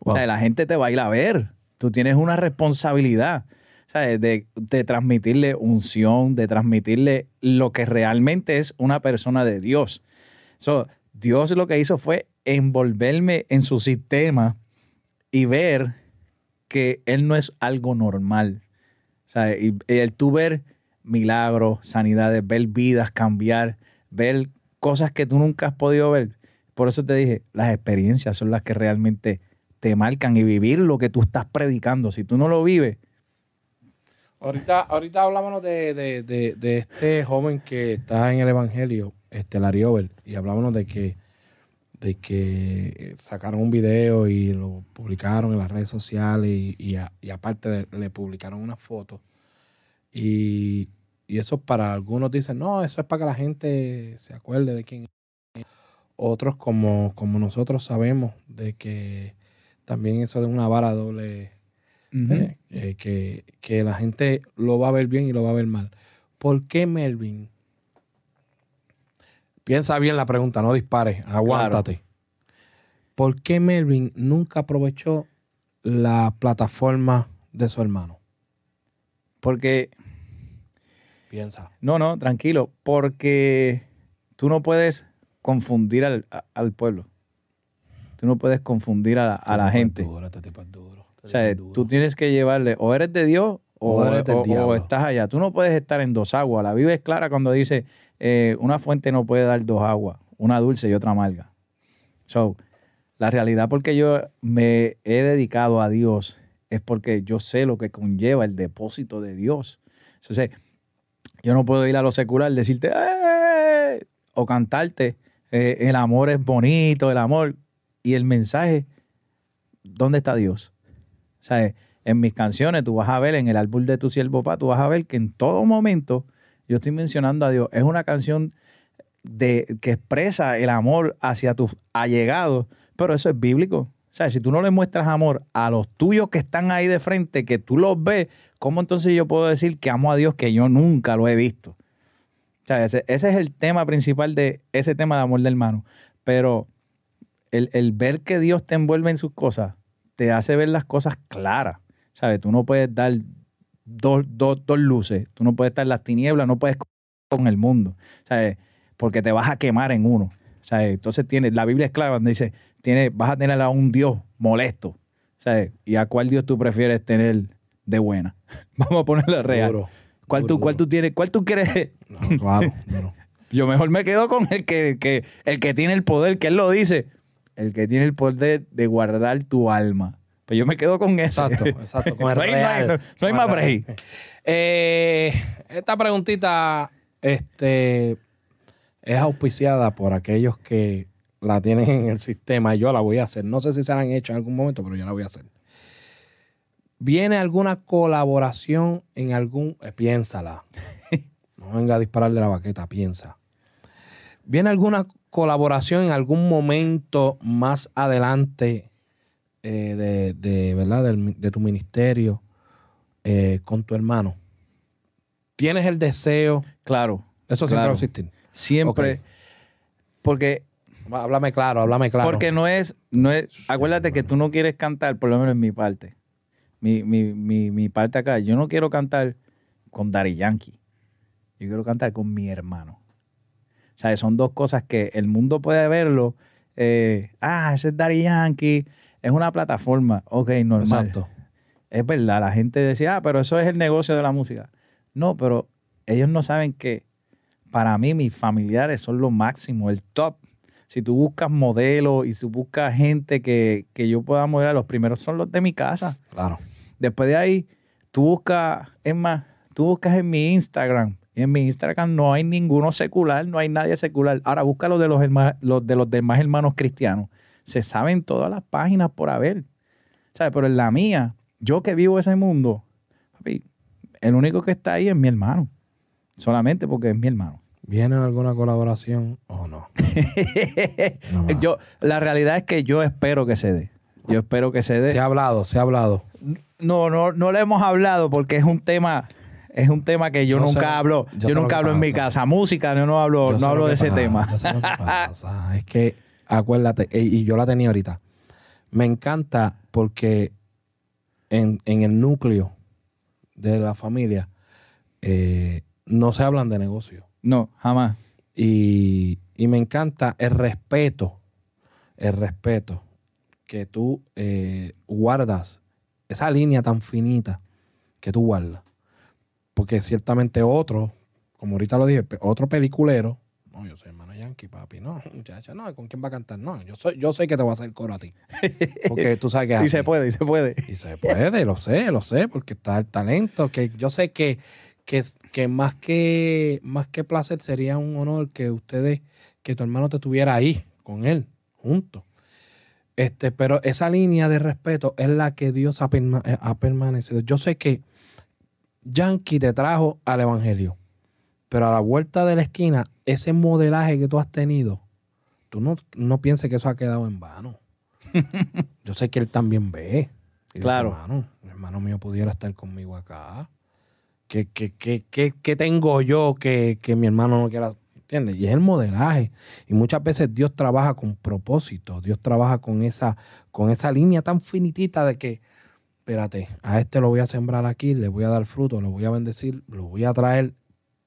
O sea, la gente te va a ir a ver. Tú tienes una responsabilidad. De, de transmitirle unción, de transmitirle lo que realmente es una persona de Dios. Dios lo que hizo fue envolverme en su sistema y ver que Él no es algo normal. Y, el tú ver milagros, sanidades, ver vidas cambiar, ver cosas que tú nunca has podido ver. Por eso te dije, las experiencias son las que realmente te marcan y vivir lo que tú estás predicando. Si tú no lo vives, Ahorita, ahorita hablábamos de, este joven que está en el Evangelio, este Over, y hablábamos de que, de que eh, sacaron un video y lo publicaron en las redes sociales y, y, aparte le publicaron una foto. Y, y, eso para algunos dicen, no, eso es para que la gente se acuerde de quién es. Otros, como, como nosotros sabemos, de que también eso es una vara doble eh, que, la gente lo va a ver bien y lo va a ver mal. ¿Por qué Melvin? Piensa bien la pregunta, no dispares, aguántate. ¿Por qué Melvin nunca aprovechó la plataforma de su hermano? Porque. Piensa. No, no, tranquilo. Porque tú no puedes confundir al, pueblo. Tú no puedes confundir a, la gente. O sea, tú tienes que llevarle, o eres de Dios o, estás allá. Tú no puedes estar en dos aguas. La Biblia es clara cuando dice, eh, una fuente no puede dar dos aguas, una dulce y otra amarga. So, la realidad porque yo me he dedicado a Dios es porque yo sé lo que conlleva el depósito de Dios. Entonces, yo no puedo ir a lo secular, decirte o cantarte eh, el amor es bonito, el amor y el mensaje. ¿Dónde está Dios? sea, en mis canciones tú vas a ver, en el álbum de tu siervo papá, tú vas a ver que en todo momento yo estoy mencionando a Dios. Es una canción de, que expresa el amor hacia tus allegados, pero eso es bíblico. O sea, si tú no le muestras amor a los tuyos que están ahí de frente, que tú los ves, ¿cómo entonces yo puedo decir que amo a Dios que yo nunca lo he visto? O sea, ese, es el tema principal de ese tema de amor del hermano. Pero el ver que Dios te envuelve en sus cosas, te hace ver las cosas claras. ¿Sabes? Tú no puedes dar dos, dos, luces, tú no puedes estar en las tinieblas, no puedes con el mundo, ¿sabes? Porque te vas a quemar en uno. ¿sabes? Entonces tienes, la Biblia es clara cuando dice, tiene, vas a tener a un Dios molesto. ¿sabes? ¿Y a cuál Dios tú prefieres tener de buena? Vamos a ponerle real. ¿Cuál, tú, tú tienes? ¿Cuál tú crees? claro, Yo mejor me quedo con el que, el que tiene el poder, que él lo dice el que tiene el poder de guardar tu alma. Pues yo me quedo con eso. Exacto, exacto. Con el no, hay, más break. Eh, esta preguntita este, es auspiciada por aquellos que la tienen en el sistema yo la voy a hacer. No sé si se la han hecho en algún momento, pero yo la voy a hacer. ¿Viene alguna colaboración en algún... Eh, piénsala. no venga a dispararle la baqueta, piensa. ¿Viene alguna colaboración en algún momento más adelante eh, de, ¿verdad? De, tu ministerio eh, con tu hermano? ¿Tienes el deseo? Claro. Eso siempre Siempre. Porque Háblame claro, háblame claro. Porque no es, no es, acuérdate que tú no quieres cantar, por lo menos en mi parte. Mi, mi, mi, mi parte acá, yo no quiero cantar con Dari Yankee. Yo quiero cantar con mi hermano. O sea, son dos cosas que el mundo puede verlo. Eh, ah, ese es Daddy Yankee. Es una plataforma. Ok, normal. Exacto. Es verdad, la gente decía, ah, pero eso es el negocio de la música. No, pero ellos no saben que para mí mis familiares son lo máximo, el top. Si tú buscas modelos y si buscas gente que, que yo pueda modelar, los primeros son los de mi casa. Claro. Después de ahí, tú buscas, es más, tú buscas en mi Instagram en mi Instagram no hay ninguno secular, no hay nadie secular. Ahora busca lo de los, de los demás hermanos cristianos. Se saben todas las páginas por haber. ¿Sabe? Pero en la mía, yo que vivo ese mundo, el único que está ahí es mi hermano. Solamente porque es mi hermano. ¿Viene alguna colaboración o no? yo, la realidad es que yo espero que se dé. Yo espero que se dé. Se ha hablado, se ha hablado. No, no, no le hemos hablado porque es un tema es un tema que yo, nunca hablo. Yo, nunca hablo en mi casa. Música, yo no hablo, no hablo de ese tema. es que, acuérdate, eh, y yo la tenía ahorita. Me encanta porque en, el núcleo de la familia eh, no se hablan de negocio. No, jamás. Y, me encanta el respeto, el respeto que tú eh, guardas, esa línea tan finita que tú guardas porque ciertamente otro, como ahorita lo dije, otro peliculero, no, yo soy hermano Yankee, papi, no, muchacha, no, ¿con quién va a cantar? No, yo soy, yo sé que te voy a hacer coro a ti. Porque tú sabes que Y se puede, y se puede. Y se puede, lo sé, lo sé, porque está el talento, que yo sé que, que, que más que más que placer sería un honor que ustedes, que tu hermano te estuviera ahí con él, junto. Este, pero esa línea de respeto es la que Dios ha eh, permanecido. Yo sé que yankee te trajo al evangelio. Pero a la vuelta de la esquina, ese modelaje que tú has tenido, tú no, no pienses que eso ha quedado en vano. Yo sé que él también ve. claro. Mi hermano, mío pudiera estar conmigo acá. ¿Qué, qué, tengo yo que, mi hermano no quiera ¿Entiendes? Y es el modelaje. Y muchas veces Dios trabaja con propósito, Dios trabaja con esa, con esa línea tan finitita de que espérate, a este lo voy a sembrar aquí, le voy a dar fruto, lo voy a bendecir, lo voy a traer,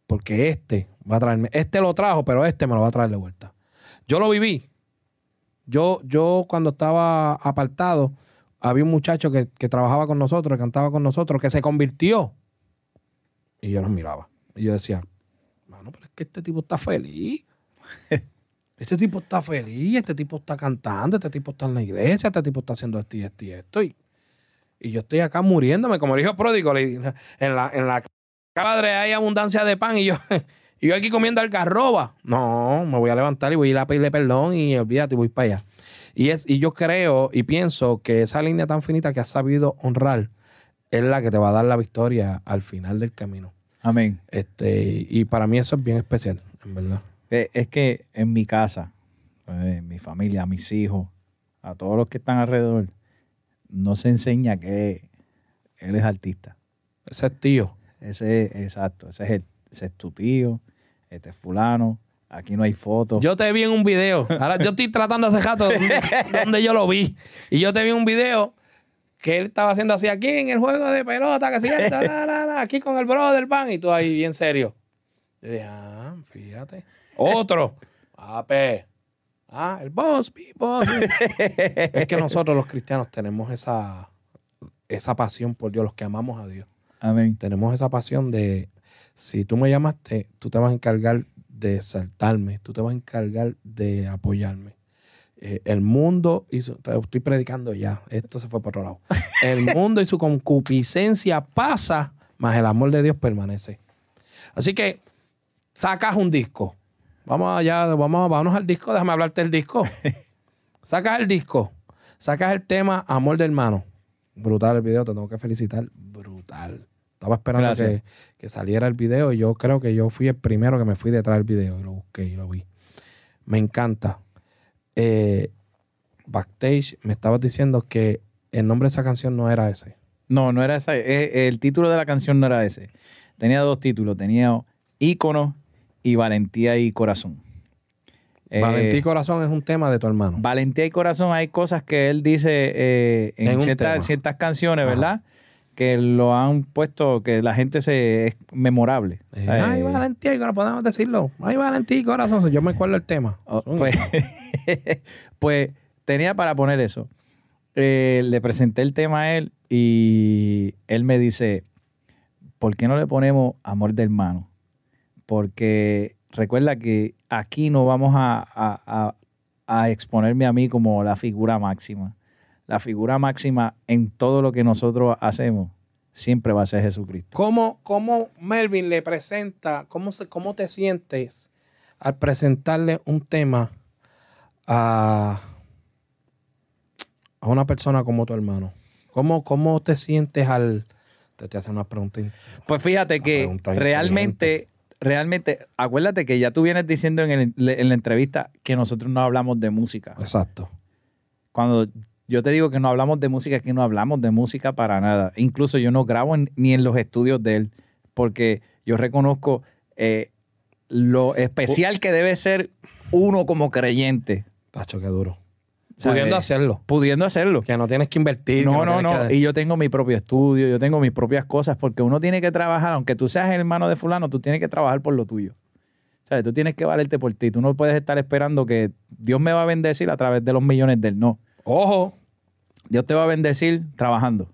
porque este va a traerme, este lo trajo, pero este me lo va a traer de vuelta. Yo lo viví. Yo, yo cuando estaba apartado, había un muchacho que, trabajaba con nosotros, que cantaba con nosotros, que se convirtió. Y yo los miraba. Y yo decía, mano, pero es que este tipo está feliz. este tipo está feliz, este tipo está cantando, este tipo está en la iglesia, este tipo está haciendo esto y esto y esto. Y yo estoy acá muriéndome, como el hijo pródigo. En la, en la padre hay abundancia de pan y yo, yo aquí comiendo algarroba. No, me voy a levantar y voy a ir a pedirle perdón y olvídate, voy para allá. Y, es, y yo creo y pienso que esa línea tan finita que has sabido honrar es la que te va a dar la victoria al final del camino. Amén. Este, y para mí eso es bien especial, en verdad. E, es que en mi casa, en eh, mi familia, a mis hijos, a todos los que están alrededor, no se enseña que él es artista. Ese es tío. Ese, exacto, ese es, exacto, ese es tu tío, este es fulano, aquí no hay fotos. Yo te vi en un video, ahora yo estoy tratando de rato donde, donde yo lo vi, y yo te vi en un video que él estaba haciendo así aquí en el juego de pelota, que aquí con el brother, pan, y tú ahí bien serio. Yo dije, ah, fíjate. Otro. Ape. Ah, el mi boss. es que nosotros los cristianos tenemos esa, esa pasión por Dios, los que amamos a Dios. Amén. Tenemos esa pasión de, si tú me llamaste, tú te vas a encargar de saltarme, tú te vas a encargar de apoyarme. Eh, el mundo y su, estoy predicando ya, esto se fue para otro lado. El mundo y su concupiscencia pasa, mas el amor de Dios permanece. Así que sacas un disco, Vamos allá, vamos, vámonos al disco, déjame hablarte del disco. sacas el disco, sacas el tema Amor de Hermano. Brutal el video, te tengo que felicitar. Brutal. Estaba esperando que, saliera el video y yo creo que yo fui el primero que me fui detrás del video y lo busqué y lo vi. Me encanta. Eh, backstage me estabas diciendo que el nombre de esa canción no era ese. No, no era ese. Eh, el, título de la canción no era ese. Tenía dos títulos. Tenía ícono y Valentía y Corazón. Eh, valentía y Corazón es un tema de tu hermano. Valentía y Corazón hay cosas que él dice eh, en, ciertas, canciones, ¿verdad? Que lo han puesto, que la gente se es memorable. Eh. ay, Valentía y Corazón, podemos decirlo. Ay, Valentía y Corazón, yo me acuerdo el tema. Oh, pues, pues tenía para poner eso. le presenté el tema a él y él me dice, ¿por qué no le ponemos amor de hermano? porque recuerda que aquí no vamos a, exponerme a mí como la figura máxima. La figura máxima en todo lo que nosotros hacemos siempre va a ser Jesucristo. ¿Cómo, cómo Melvin le presenta, cómo, cómo te sientes al presentarle un tema a, una persona como tu hermano? ¿Cómo, cómo te sientes al... Te, hace una pregunta. Pues fíjate que realmente realmente, acuérdate que ya tú vienes diciendo en, la entrevista que nosotros no hablamos de música. Exacto. Cuando yo te digo que no hablamos de música, es que no hablamos de música para nada. Incluso yo no grabo ni en los estudios de él, porque yo reconozco eh, lo especial que debe ser uno como creyente. Tacho, qué duro. Pudiendo eh, hacerlo. Pudiendo hacerlo. Que no tienes que invertir. No, no, no. Y yo tengo mi propio estudio, yo tengo mis propias cosas, porque uno tiene que trabajar, aunque tú seas el hermano de fulano, tú tienes que trabajar por lo tuyo. ¿Sabes? Tú tienes que valerte por ti. Tú no puedes estar esperando que Dios me va a bendecir a través de los millones del no. Ojo, Dios te va a bendecir trabajando.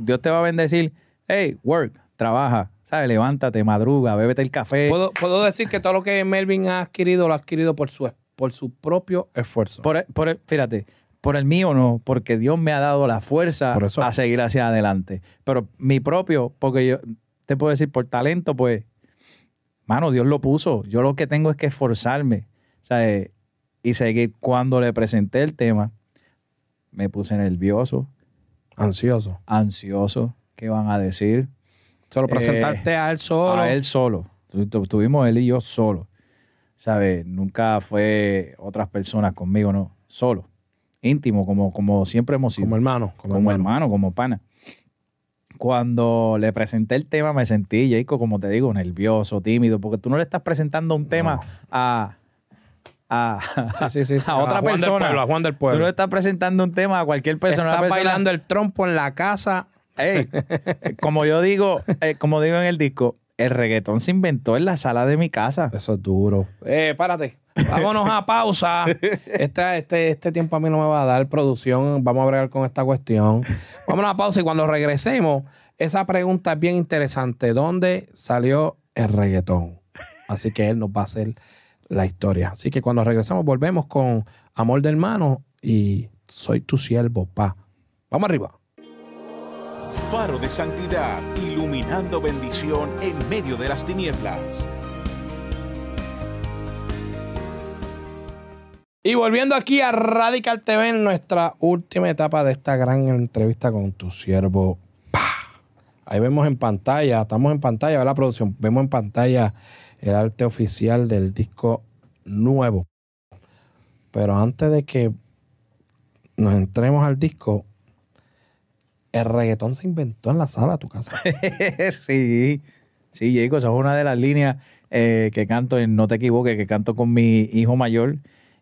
Dios te va a bendecir, hey, work, trabaja, ¿sabes? Levántate, madruga, bébete el café. Puedo, puedo decir que todo lo que Melvin ha adquirido lo ha adquirido por su por su propio esfuerzo. Por, por, fíjate, por el mío no, porque Dios me ha dado la fuerza a seguir hacia adelante. Pero mi propio, porque yo te puedo decir, por talento, pues, mano, Dios lo puso. Yo lo que tengo es que esforzarme. Y seguir cuando le presenté el tema, me puse nervioso. Ansioso. Ansioso. ¿Qué van a decir? Solo eh, presentarte a él solo. A él solo. Tuvimos él y yo solo. ¿sabes? Nunca fue otras personas conmigo, ¿no? Solo. Íntimo, como, como siempre hemos sido. Como hermano. Como, como hermano. como pana. Cuando le presenté el tema me sentí, Jacob, como te digo, nervioso, tímido, porque tú no le estás presentando un tema a, sí, sí, sí, a, otra persona. a Juan del Pueblo. Tú no estás presentando un tema a cualquier persona. Estás bailando el trompo en la casa. Ey, como yo digo, eh, como digo en el disco, el reggaetón se inventó en la sala de mi casa. Eso es duro. Eh, párate. Vámonos a pausa. Este, este, este tiempo a mí no me va a dar producción. Vamos a bregar con esta cuestión. Vámonos a pausa y cuando regresemos, esa pregunta es bien interesante. ¿Dónde salió el reggaetón? Así que él nos va a hacer la historia. Así que cuando regresemos, volvemos con Amor de Hermano y Soy tu siervo, pa. Vamos arriba. Faro de Santidad, iluminando bendición en medio de las tinieblas. Y volviendo aquí a Radical TV en nuestra última etapa de esta gran entrevista con tu siervo. Ahí vemos en pantalla, estamos en pantalla, la producción, vemos en pantalla el arte oficial del disco nuevo. Pero antes de que nos entremos al disco, el reggaetón se inventó en la sala tu casa. sí, sí, Jacob, esa es una de las líneas eh, que canto, no te equivoques, que canto con mi hijo mayor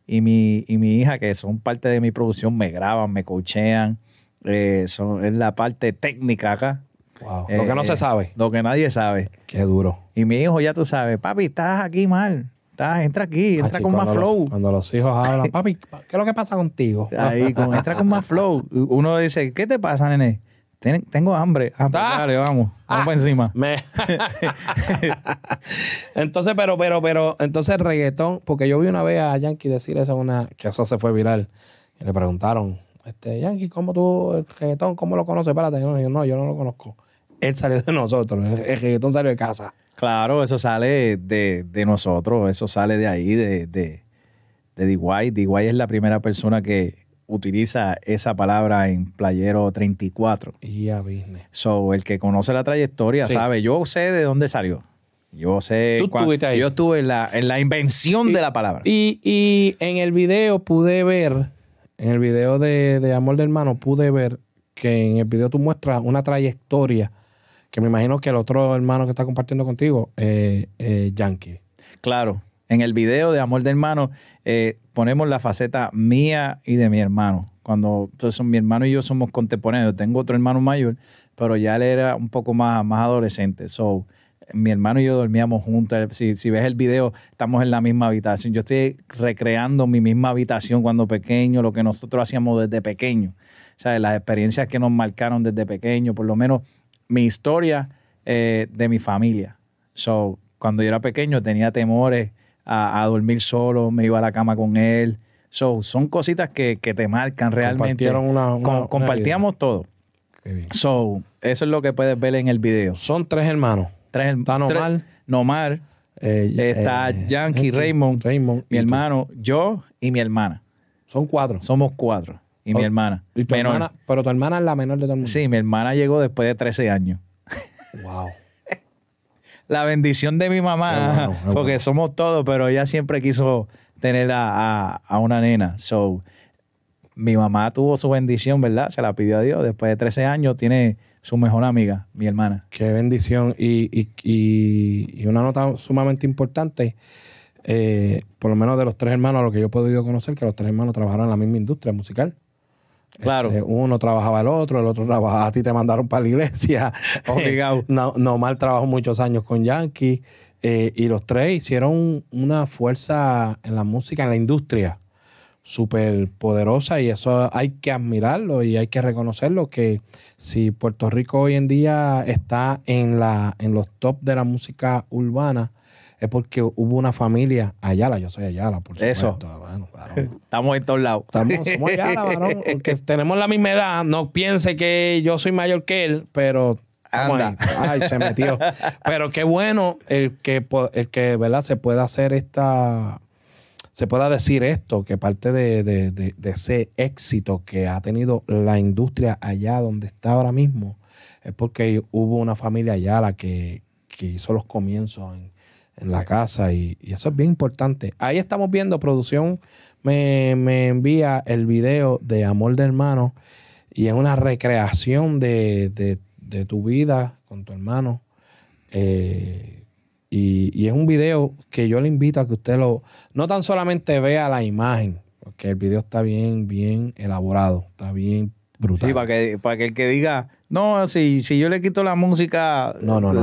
y mi, y mi hija, que son parte de mi producción, me graban, me cochean, eh, es la parte técnica acá. lo que no eh, se sabe. Lo que nadie sabe. Qué duro. Y mi hijo ya tú sabes, papi, estás aquí mal entra aquí, ah, entra con más flow. cuando los hijos hablan, papi, ¿qué es lo que pasa contigo? entra con más flow. Uno dice, ¿qué te pasa, nene? tengo hambre. Ah, pues, ah. vamos. Vamos encima. entonces, pero, pero, pero, entonces reggaetón, porque yo vi una vez a Yankee decir eso, una, que eso se fue viral. Y le preguntaron, este, Yankee, ¿cómo tú, el reggaetón, cómo lo conoces? Espérate, yo no, yo no lo conozco. Él salió de nosotros, el reggaetón salió de casa. Claro, eso sale de, de nosotros, eso sale de ahí, de, de, de DY. DY es la primera persona que utiliza esa palabra en Playero 34. Y a So, el que conoce la trayectoria sabe, yo sé de dónde salió. Yo sé. Tú estuviste ahí. Yo estuve en la, en la invención de la palabra. Y, y, en el video pude ver, en el video de, de Amor del Hermano, pude ver que en el video tú muestras una trayectoria que me imagino que el otro hermano que está compartiendo contigo, eh, eh Yankee. Claro, en el video de Amor de Hermano eh, ponemos la faceta mía y de mi hermano. Cuando mi hermano y yo somos contemporáneos, tengo otro hermano mayor, pero ya él era un poco más, más adolescente. So, mi hermano y yo dormíamos juntos. Si, si, ves el video, estamos en la misma habitación. Yo estoy recreando mi misma habitación cuando pequeño, lo que nosotros hacíamos desde pequeño. O sea, las experiencias que nos marcaron desde pequeño, por lo menos mi historia eh, de mi familia. So, cuando yo era pequeño tenía temores a, dormir solo, me iba a la cama con él. So, son cositas que, te marcan realmente. una, compartíamos todo. Qué So, eso es lo que puedes ver en el video. Son tres hermanos. Tres hermanos. Está Nomar. Eh, está eh, Yankee, Raymond, Raymond, mi hermano, yo y mi hermana. Son cuatro. Somos cuatro y mi oh, hermana. Pero tu hermana es la menor de todo el mundo. Sí, mi hermana llegó después de 13 años. Wow. la bendición de mi mamá, porque somos todos, pero ella siempre quiso tener a, una nena. So, mi mamá tuvo su bendición, ¿verdad? Se la pidió a Dios. Después de 13 años tiene su mejor amiga, mi hermana. Qué bendición. Y, y, y, una nota sumamente importante, eh, por lo menos de los tres hermanos, lo que yo he podido conocer, que los tres hermanos trabajaron en la misma industria musical. Este, uno trabajaba el otro, el otro trabajaba. A ti te mandaron para la iglesia. no, mal trabajó muchos años con Yankee. Eh, y los tres hicieron una fuerza en la música, en la industria, súper poderosa. Y eso hay que admirarlo y hay que reconocerlo. Que si Puerto Rico hoy en día está en, la, en los top de la música urbana, es porque hubo una familia Ayala, yo soy Ayala, por supuesto. Eso. Estamos en todos lados. Estamos, somos Ayala, varón, porque tenemos la misma edad, no piense que yo soy mayor que él, pero Anda. Ay, se metió. Pero qué bueno el que, el que ¿verdad? se pueda hacer esta. Se pueda decir esto, que parte de, ese éxito que ha tenido la industria allá donde está ahora mismo es porque hubo una familia allá la que, que hizo los comienzos en en la casa y, eso es bien importante. Ahí estamos viendo, producción me, envía el video de Amor de Hermano y es una recreación de, de, tu vida con tu hermano. Eh, y, y, es un video que yo le invito a que usted lo, no tan solamente vea la imagen, porque el video está bien, bien elaborado, está bien Brutal. Sí, para que, para que el que diga, no, si, si yo le quito la música,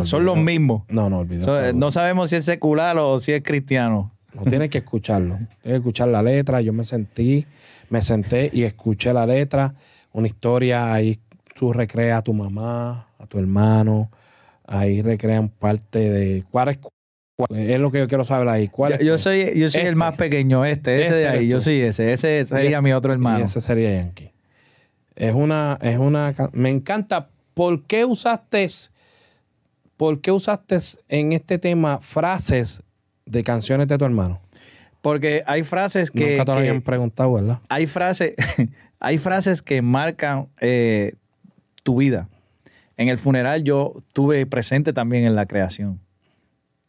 son los mismos. No, no, so, no sabemos si es secular o si es cristiano. No tienes que escucharlo. Tienes que escuchar la letra. Yo me sentí, me senté y escuché la letra. Una historia, ahí tú recreas a tu mamá, a tu hermano. Ahí recrean parte de. ¿Cuál es, lo que yo quiero saber ahí. ¿Cuál yo, soy, yo soy el este. más pequeño, este, ese, de ahí. Yo soy ese. Ese sería mi otro hermano. ese sería Yankee. Es una, es una. Me encanta. ¿Por qué usaste? ¿Por qué usaste en este tema frases de canciones de tu hermano? Porque hay frases que. preguntado, ¿verdad? Hay frases, hay frases que marcan eh, tu vida. En el funeral yo estuve presente también en la creación.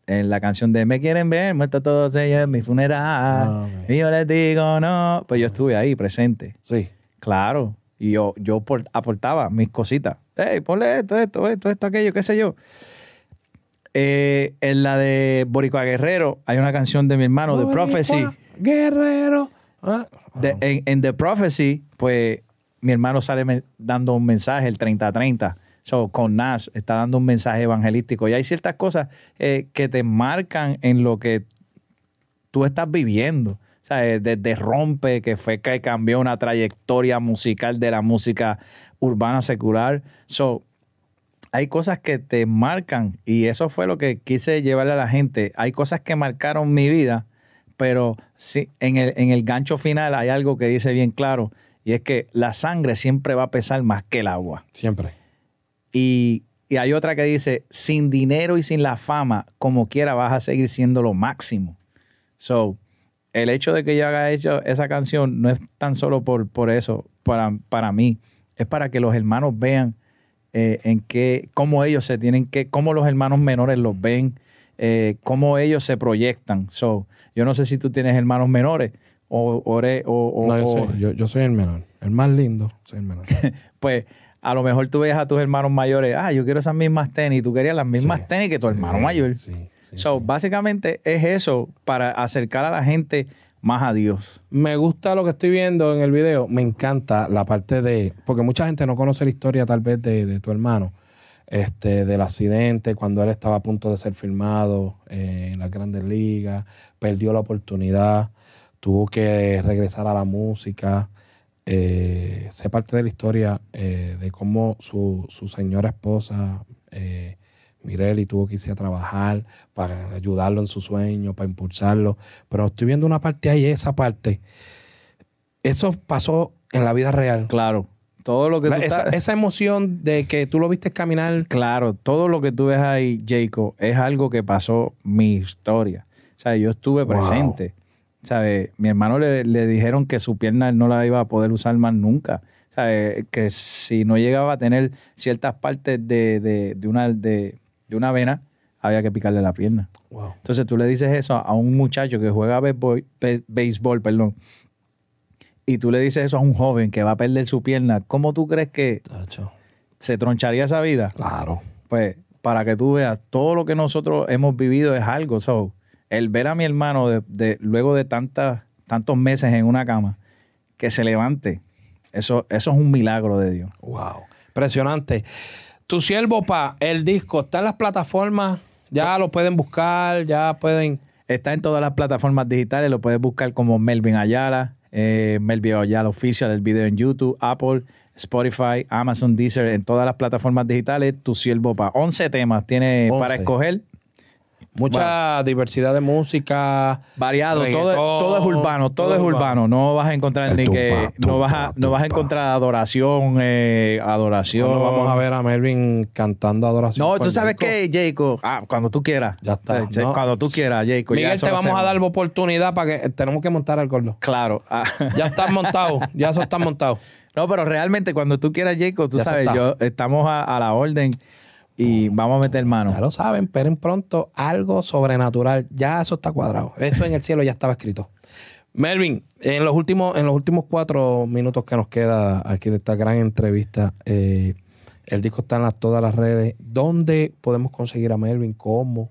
En la canción de Me quieren ver, muerto todos ellos en mi funeral. Ah, y yo les digo no. Pues yo ah. estuve ahí presente. Sí. Claro. Y yo, aportaba mis cositas. Hey, ponle esto, esto, esto, esto, aquello, qué sé yo. Eh, en la de Boricua Guerrero hay una canción de mi hermano, de Prophecy. Guerrero. Ah. Ah. en, The Prophecy, pues mi hermano sale dando un mensaje, el 30-30. So, con Nas está dando un mensaje evangelístico. Y hay ciertas cosas eh, que te marcan en lo que tú estás viviendo. O sea, desde Rompe, que fue que cambió una trayectoria musical de la música urbana secular. So, hay cosas que te marcan y eso fue lo que quise llevarle a la gente. Hay cosas que marcaron mi vida, pero sí, en el, gancho final hay algo que dice bien claro y es que la sangre siempre va a pesar más que el agua. Siempre. Y, y hay otra que dice, sin dinero y sin la fama, como quiera vas a seguir siendo lo máximo. So, el hecho de que yo haga hecho esa canción no es tan solo por, eso, para, para mí, es para que los hermanos vean eh, en qué, cómo ellos se tienen que, cómo los hermanos menores los ven, eh, cómo ellos se proyectan. So, yo no sé si tú tienes hermanos menores o... o, no, yo, soy, el menor, el más lindo, soy el menor. pues a lo mejor tú ves a tus hermanos mayores, ah, yo quiero esas mismas tenis, tú querías las mismas tenis que tu hermano mayor. Sí básicamente es eso para acercar a la gente más a Dios. Me gusta lo que estoy viendo en el video. Me encanta la parte de. Porque mucha gente no conoce la historia, tal vez, de, de tu hermano. Este, del accidente, cuando él estaba a punto de ser filmado eh, en las grandes ligas, perdió la oportunidad, tuvo que regresar a la música. Eh, sé parte de la historia eh, de cómo su, su señora esposa eh, Mireli tuvo que irse a trabajar para ayudarlo en su sueño, para impulsarlo. Pero estoy viendo una parte ahí, esa parte. Eso pasó en la vida real. Claro. Todo lo que tú esa, emoción de que tú lo viste caminar. Claro, todo lo que tú ves ahí, Jacob, es algo que pasó mi historia. O sea, yo estuve presente. Eh, mi hermano le, dijeron que su pierna no la iba a poder usar más nunca. sea, eh, Que si no llegaba a tener ciertas partes de, de, de una de, una vena, había que picarle la pierna. Entonces tú le dices eso a un muchacho que juega béisbol, perdón, y tú le dices eso a un joven que va a perder su pierna, ¿cómo tú crees que se troncharía esa vida? Claro. Pues para que tú veas, todo lo que nosotros hemos vivido es algo. So, el ver a mi hermano luego de tantos meses en una cama, que se levante, eso, eso es un milagro de Dios. Wow. Impresionante. Tu siervo pa, el disco, ¿está en las plataformas? Ya lo pueden buscar, ya pueden. Está en todas las plataformas digitales, lo puedes buscar como Melvin Ayala, eh, Melvin Ayala Oficial, el video en YouTube, Apple, Spotify, Amazon, Deezer, en todas las plataformas digitales, tu siervo pa. 11 temas tiene para escoger Mucha diversidad de música. Variado, todo, es urbano, todo, es urbano. No vas a encontrar ni que. no, vas a, no vas a encontrar adoración, eh, adoración. No, vamos a ver a Melvin cantando adoración. No, tú sabes qué, Jacob. Ah, cuando tú quieras. Ya está. Eh, cuando tú quieras, Jacob. Miguel, te vamos a dar la oportunidad para que. Eh, tenemos que montar al gordo. Claro. Ah. Ya estás montado, ya eso está montado. No, pero realmente cuando tú quieras, Jacob, tú sabes, yo estamos a la orden y vamos a meter mano. Ya lo saben, pero en pronto algo sobrenatural. Ya eso está cuadrado. Eso en el cielo ya estaba escrito. Melvin, en los últimos, en los últimos cuatro minutos que nos queda aquí de esta gran entrevista, eh, el disco está en todas las redes. ¿Dónde podemos conseguir a Melvin? ¿Cómo?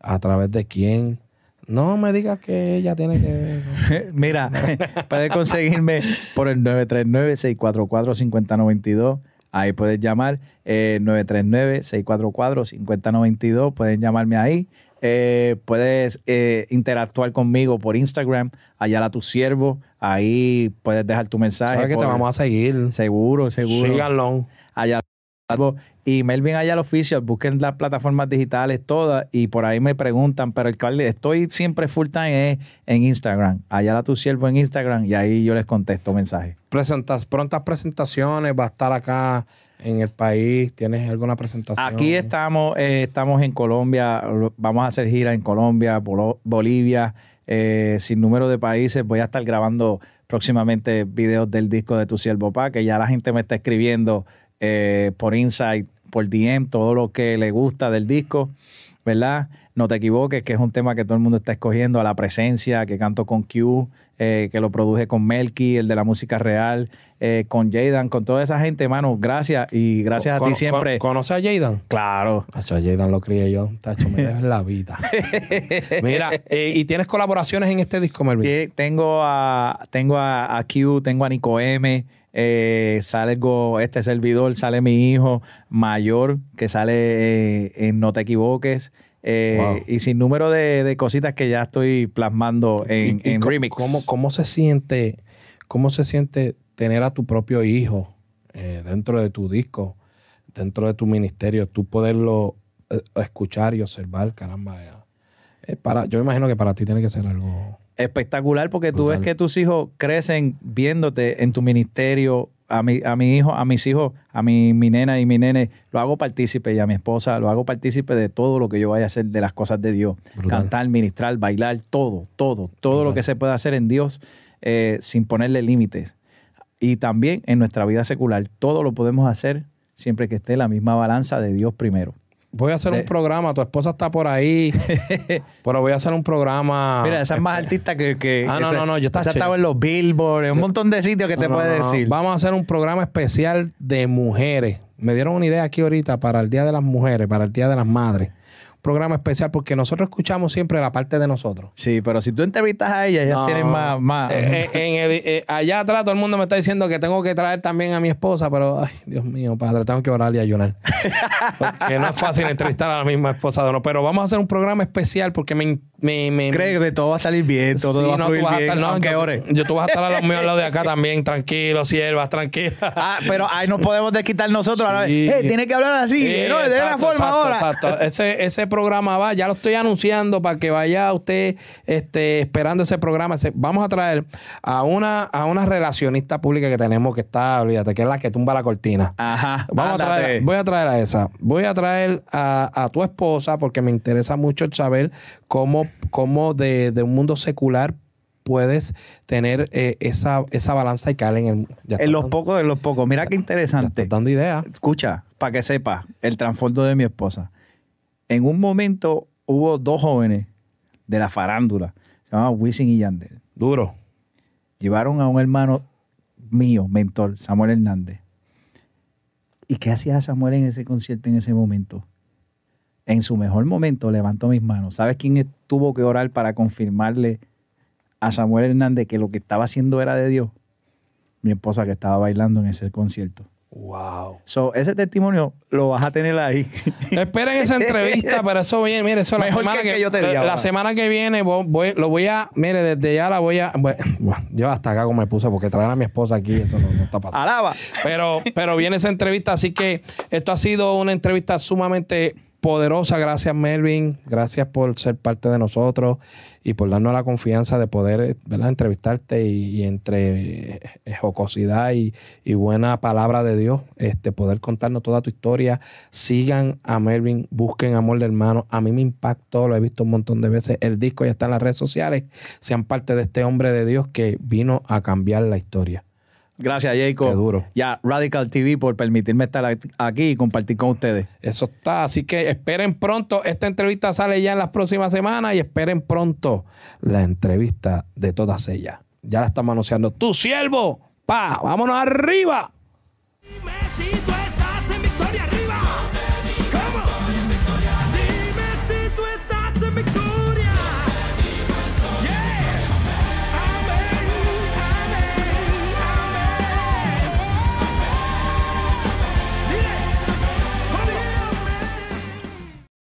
¿A través de quién? No me digas que ella tiene que. Mira, puedes conseguirme por el 939-644-5092. Ahí puedes llamar 939-644-5092. Eh, Pueden llamarme ahí. Eh, puedes eh, interactuar conmigo por Instagram, allá a tu siervo. Ahí puedes dejar tu mensaje. Sabes que te vamos a seguir. Seguro, seguro. Síganlo. Allá y Melvin allá al oficio, busquen las plataformas digitales todas y por ahí me preguntan, pero el estoy siempre full time en, Instagram. Allá la tu siervo en Instagram y ahí yo les contesto mensajes. Presentas, prontas presentaciones, va a estar acá en el país? ¿Tienes alguna presentación? Aquí estamos, eh, estamos en Colombia, vamos a hacer gira en Colombia, Bolivia, eh, sin número de países. Voy a estar grabando próximamente videos del disco de Tu Siervo Pa, que ya la gente me está escribiendo eh, por Insight, por DM, todo lo que le gusta del disco, ¿verdad? No te equivoques, que es un tema que todo el mundo está escogiendo, a la presencia, que canto con Q, eh, que lo produje con Melky, el de la música real, eh, con Jadan, con toda esa gente, hermano, gracias y gracias a ti siempre. conoce ¿Conoces a Jaden Claro. a lo crié yo, Tacho, me en la vida. Mira, ¿y tienes colaboraciones en este disco, Melvin? tengo a, tengo a Q, tengo a Nico M, eh, salgo, este servidor, sale mi hijo mayor, que sale eh, en No Te Equivoques. Eh, y sin número de, cositas que ya estoy plasmando en, cómo, Remix. se siente, ¿Cómo se siente tener a tu propio hijo dentro de tu disco, dentro de tu ministerio? Tú poderlo escuchar y observar, caramba. para, yo imagino que para ti tiene que ser algo espectacular porque tú ves que tus hijos crecen viéndote en tu ministerio. A mi, a mi hijo, a mis hijos, a mi, nena y mi nene, lo hago partícipe y a mi esposa, lo hago partícipe de todo lo que yo vaya a hacer de las cosas de Dios. Cantar, ministrar, bailar, todo, todo, todo lo que se pueda hacer en Dios eh, sin ponerle límites. Y también en nuestra vida secular, todo lo podemos hacer siempre que esté la misma balanza de Dios primero. Voy a hacer un programa, tu esposa está por ahí, pero voy a hacer un programa. Mira, esa es más este, artista que. ah, no, no, no, yo estaba. en los billboards, en un montón de sitios que te puedes puede decir. Vamos a hacer un programa especial de mujeres. Me dieron una idea aquí ahorita para el Día de las Mujeres, para el Día de las Madres programa especial porque nosotros escuchamos siempre la parte de nosotros. Sí, pero si tú entrevistas a ella, ellas tienen más. más... Eh, eh, en, eh, allá atrás todo el mundo me está diciendo que tengo que traer también a mi esposa, pero ay, Dios mío, padre, tengo que orar y ayunar. porque no es fácil entrevistar a la misma esposa de Pero vamos a hacer un programa especial porque me. me, me Creo que todo va a salir bien, todo, va a fluir bien, no, yo, Yo, tú vas a estar a los míos al lado de acá también, tranquilo, siervas, tranquila. Ah, pero ahí nos podemos desquitar nosotros. Sí. tiene que hablar así, ¿no? de la forma ahora. Exacto. Ese, ese programa programa va, ya lo estoy anunciando para que vaya usted este, esperando ese programa. Vamos a traer a una, a una relacionista pública que tenemos que está, olvídate, que es la que tumba la cortina. Ajá. Vamos a traer, voy a traer a esa. Voy a traer a, tu esposa porque me interesa mucho saber cómo, de, un mundo secular puedes tener eh, esa, esa balanza y caer en el... en los pocos, en los pocos. Mira qué interesante. dando idea. Escucha, para que sepas el trasfondo de mi esposa en un momento hubo dos jóvenes de la farándula, se llamaban Wisin y Yandel. Duro. Llevaron a un hermano mío, mentor, Samuel Hernández. ¿Y qué hacía Samuel en ese concierto en ese momento? En su mejor momento levantó mis manos. ¿Sabes quién tuvo que orar para confirmarle a Samuel Hernández que lo que estaba haciendo era de Dios? Mi esposa que estaba bailando en ese concierto. Wow. So, ese testimonio lo vas a tener ahí. Esperen esa entrevista, pero eso viene, mire, eso la semana que, La semana que viene lo voy a, mire, desde ya la voy a. Bueno, yo hasta acá como me puse, porque traer a mi esposa aquí, eso no, no está pasando. Alaba. Pero, pero viene esa entrevista, así que esto ha sido una entrevista sumamente poderosa. Gracias, Melvin. Gracias por ser parte de nosotros y por darnos la confianza de poder entrevistarte y, entre eh, jocosidad y, y, buena palabra de Dios, este, poder contarnos toda tu historia. Sigan a Melvin, busquen Amor de Hermano. A mí me impactó, lo he visto un montón de veces. El disco ya está en las redes sociales. Sean parte de este hombre de Dios que vino a cambiar la historia. Gracias, Jacob. Qué duro. Ya, Radical TV por permitirme estar aquí y compartir con ustedes. Eso está. Así que esperen pronto. Esta entrevista sale ya en las próximas semanas y esperen pronto la entrevista de todas ellas. Ya la estamos anunciando. ¡Tu siervo! ¡Pa! ¡Vámonos arriba!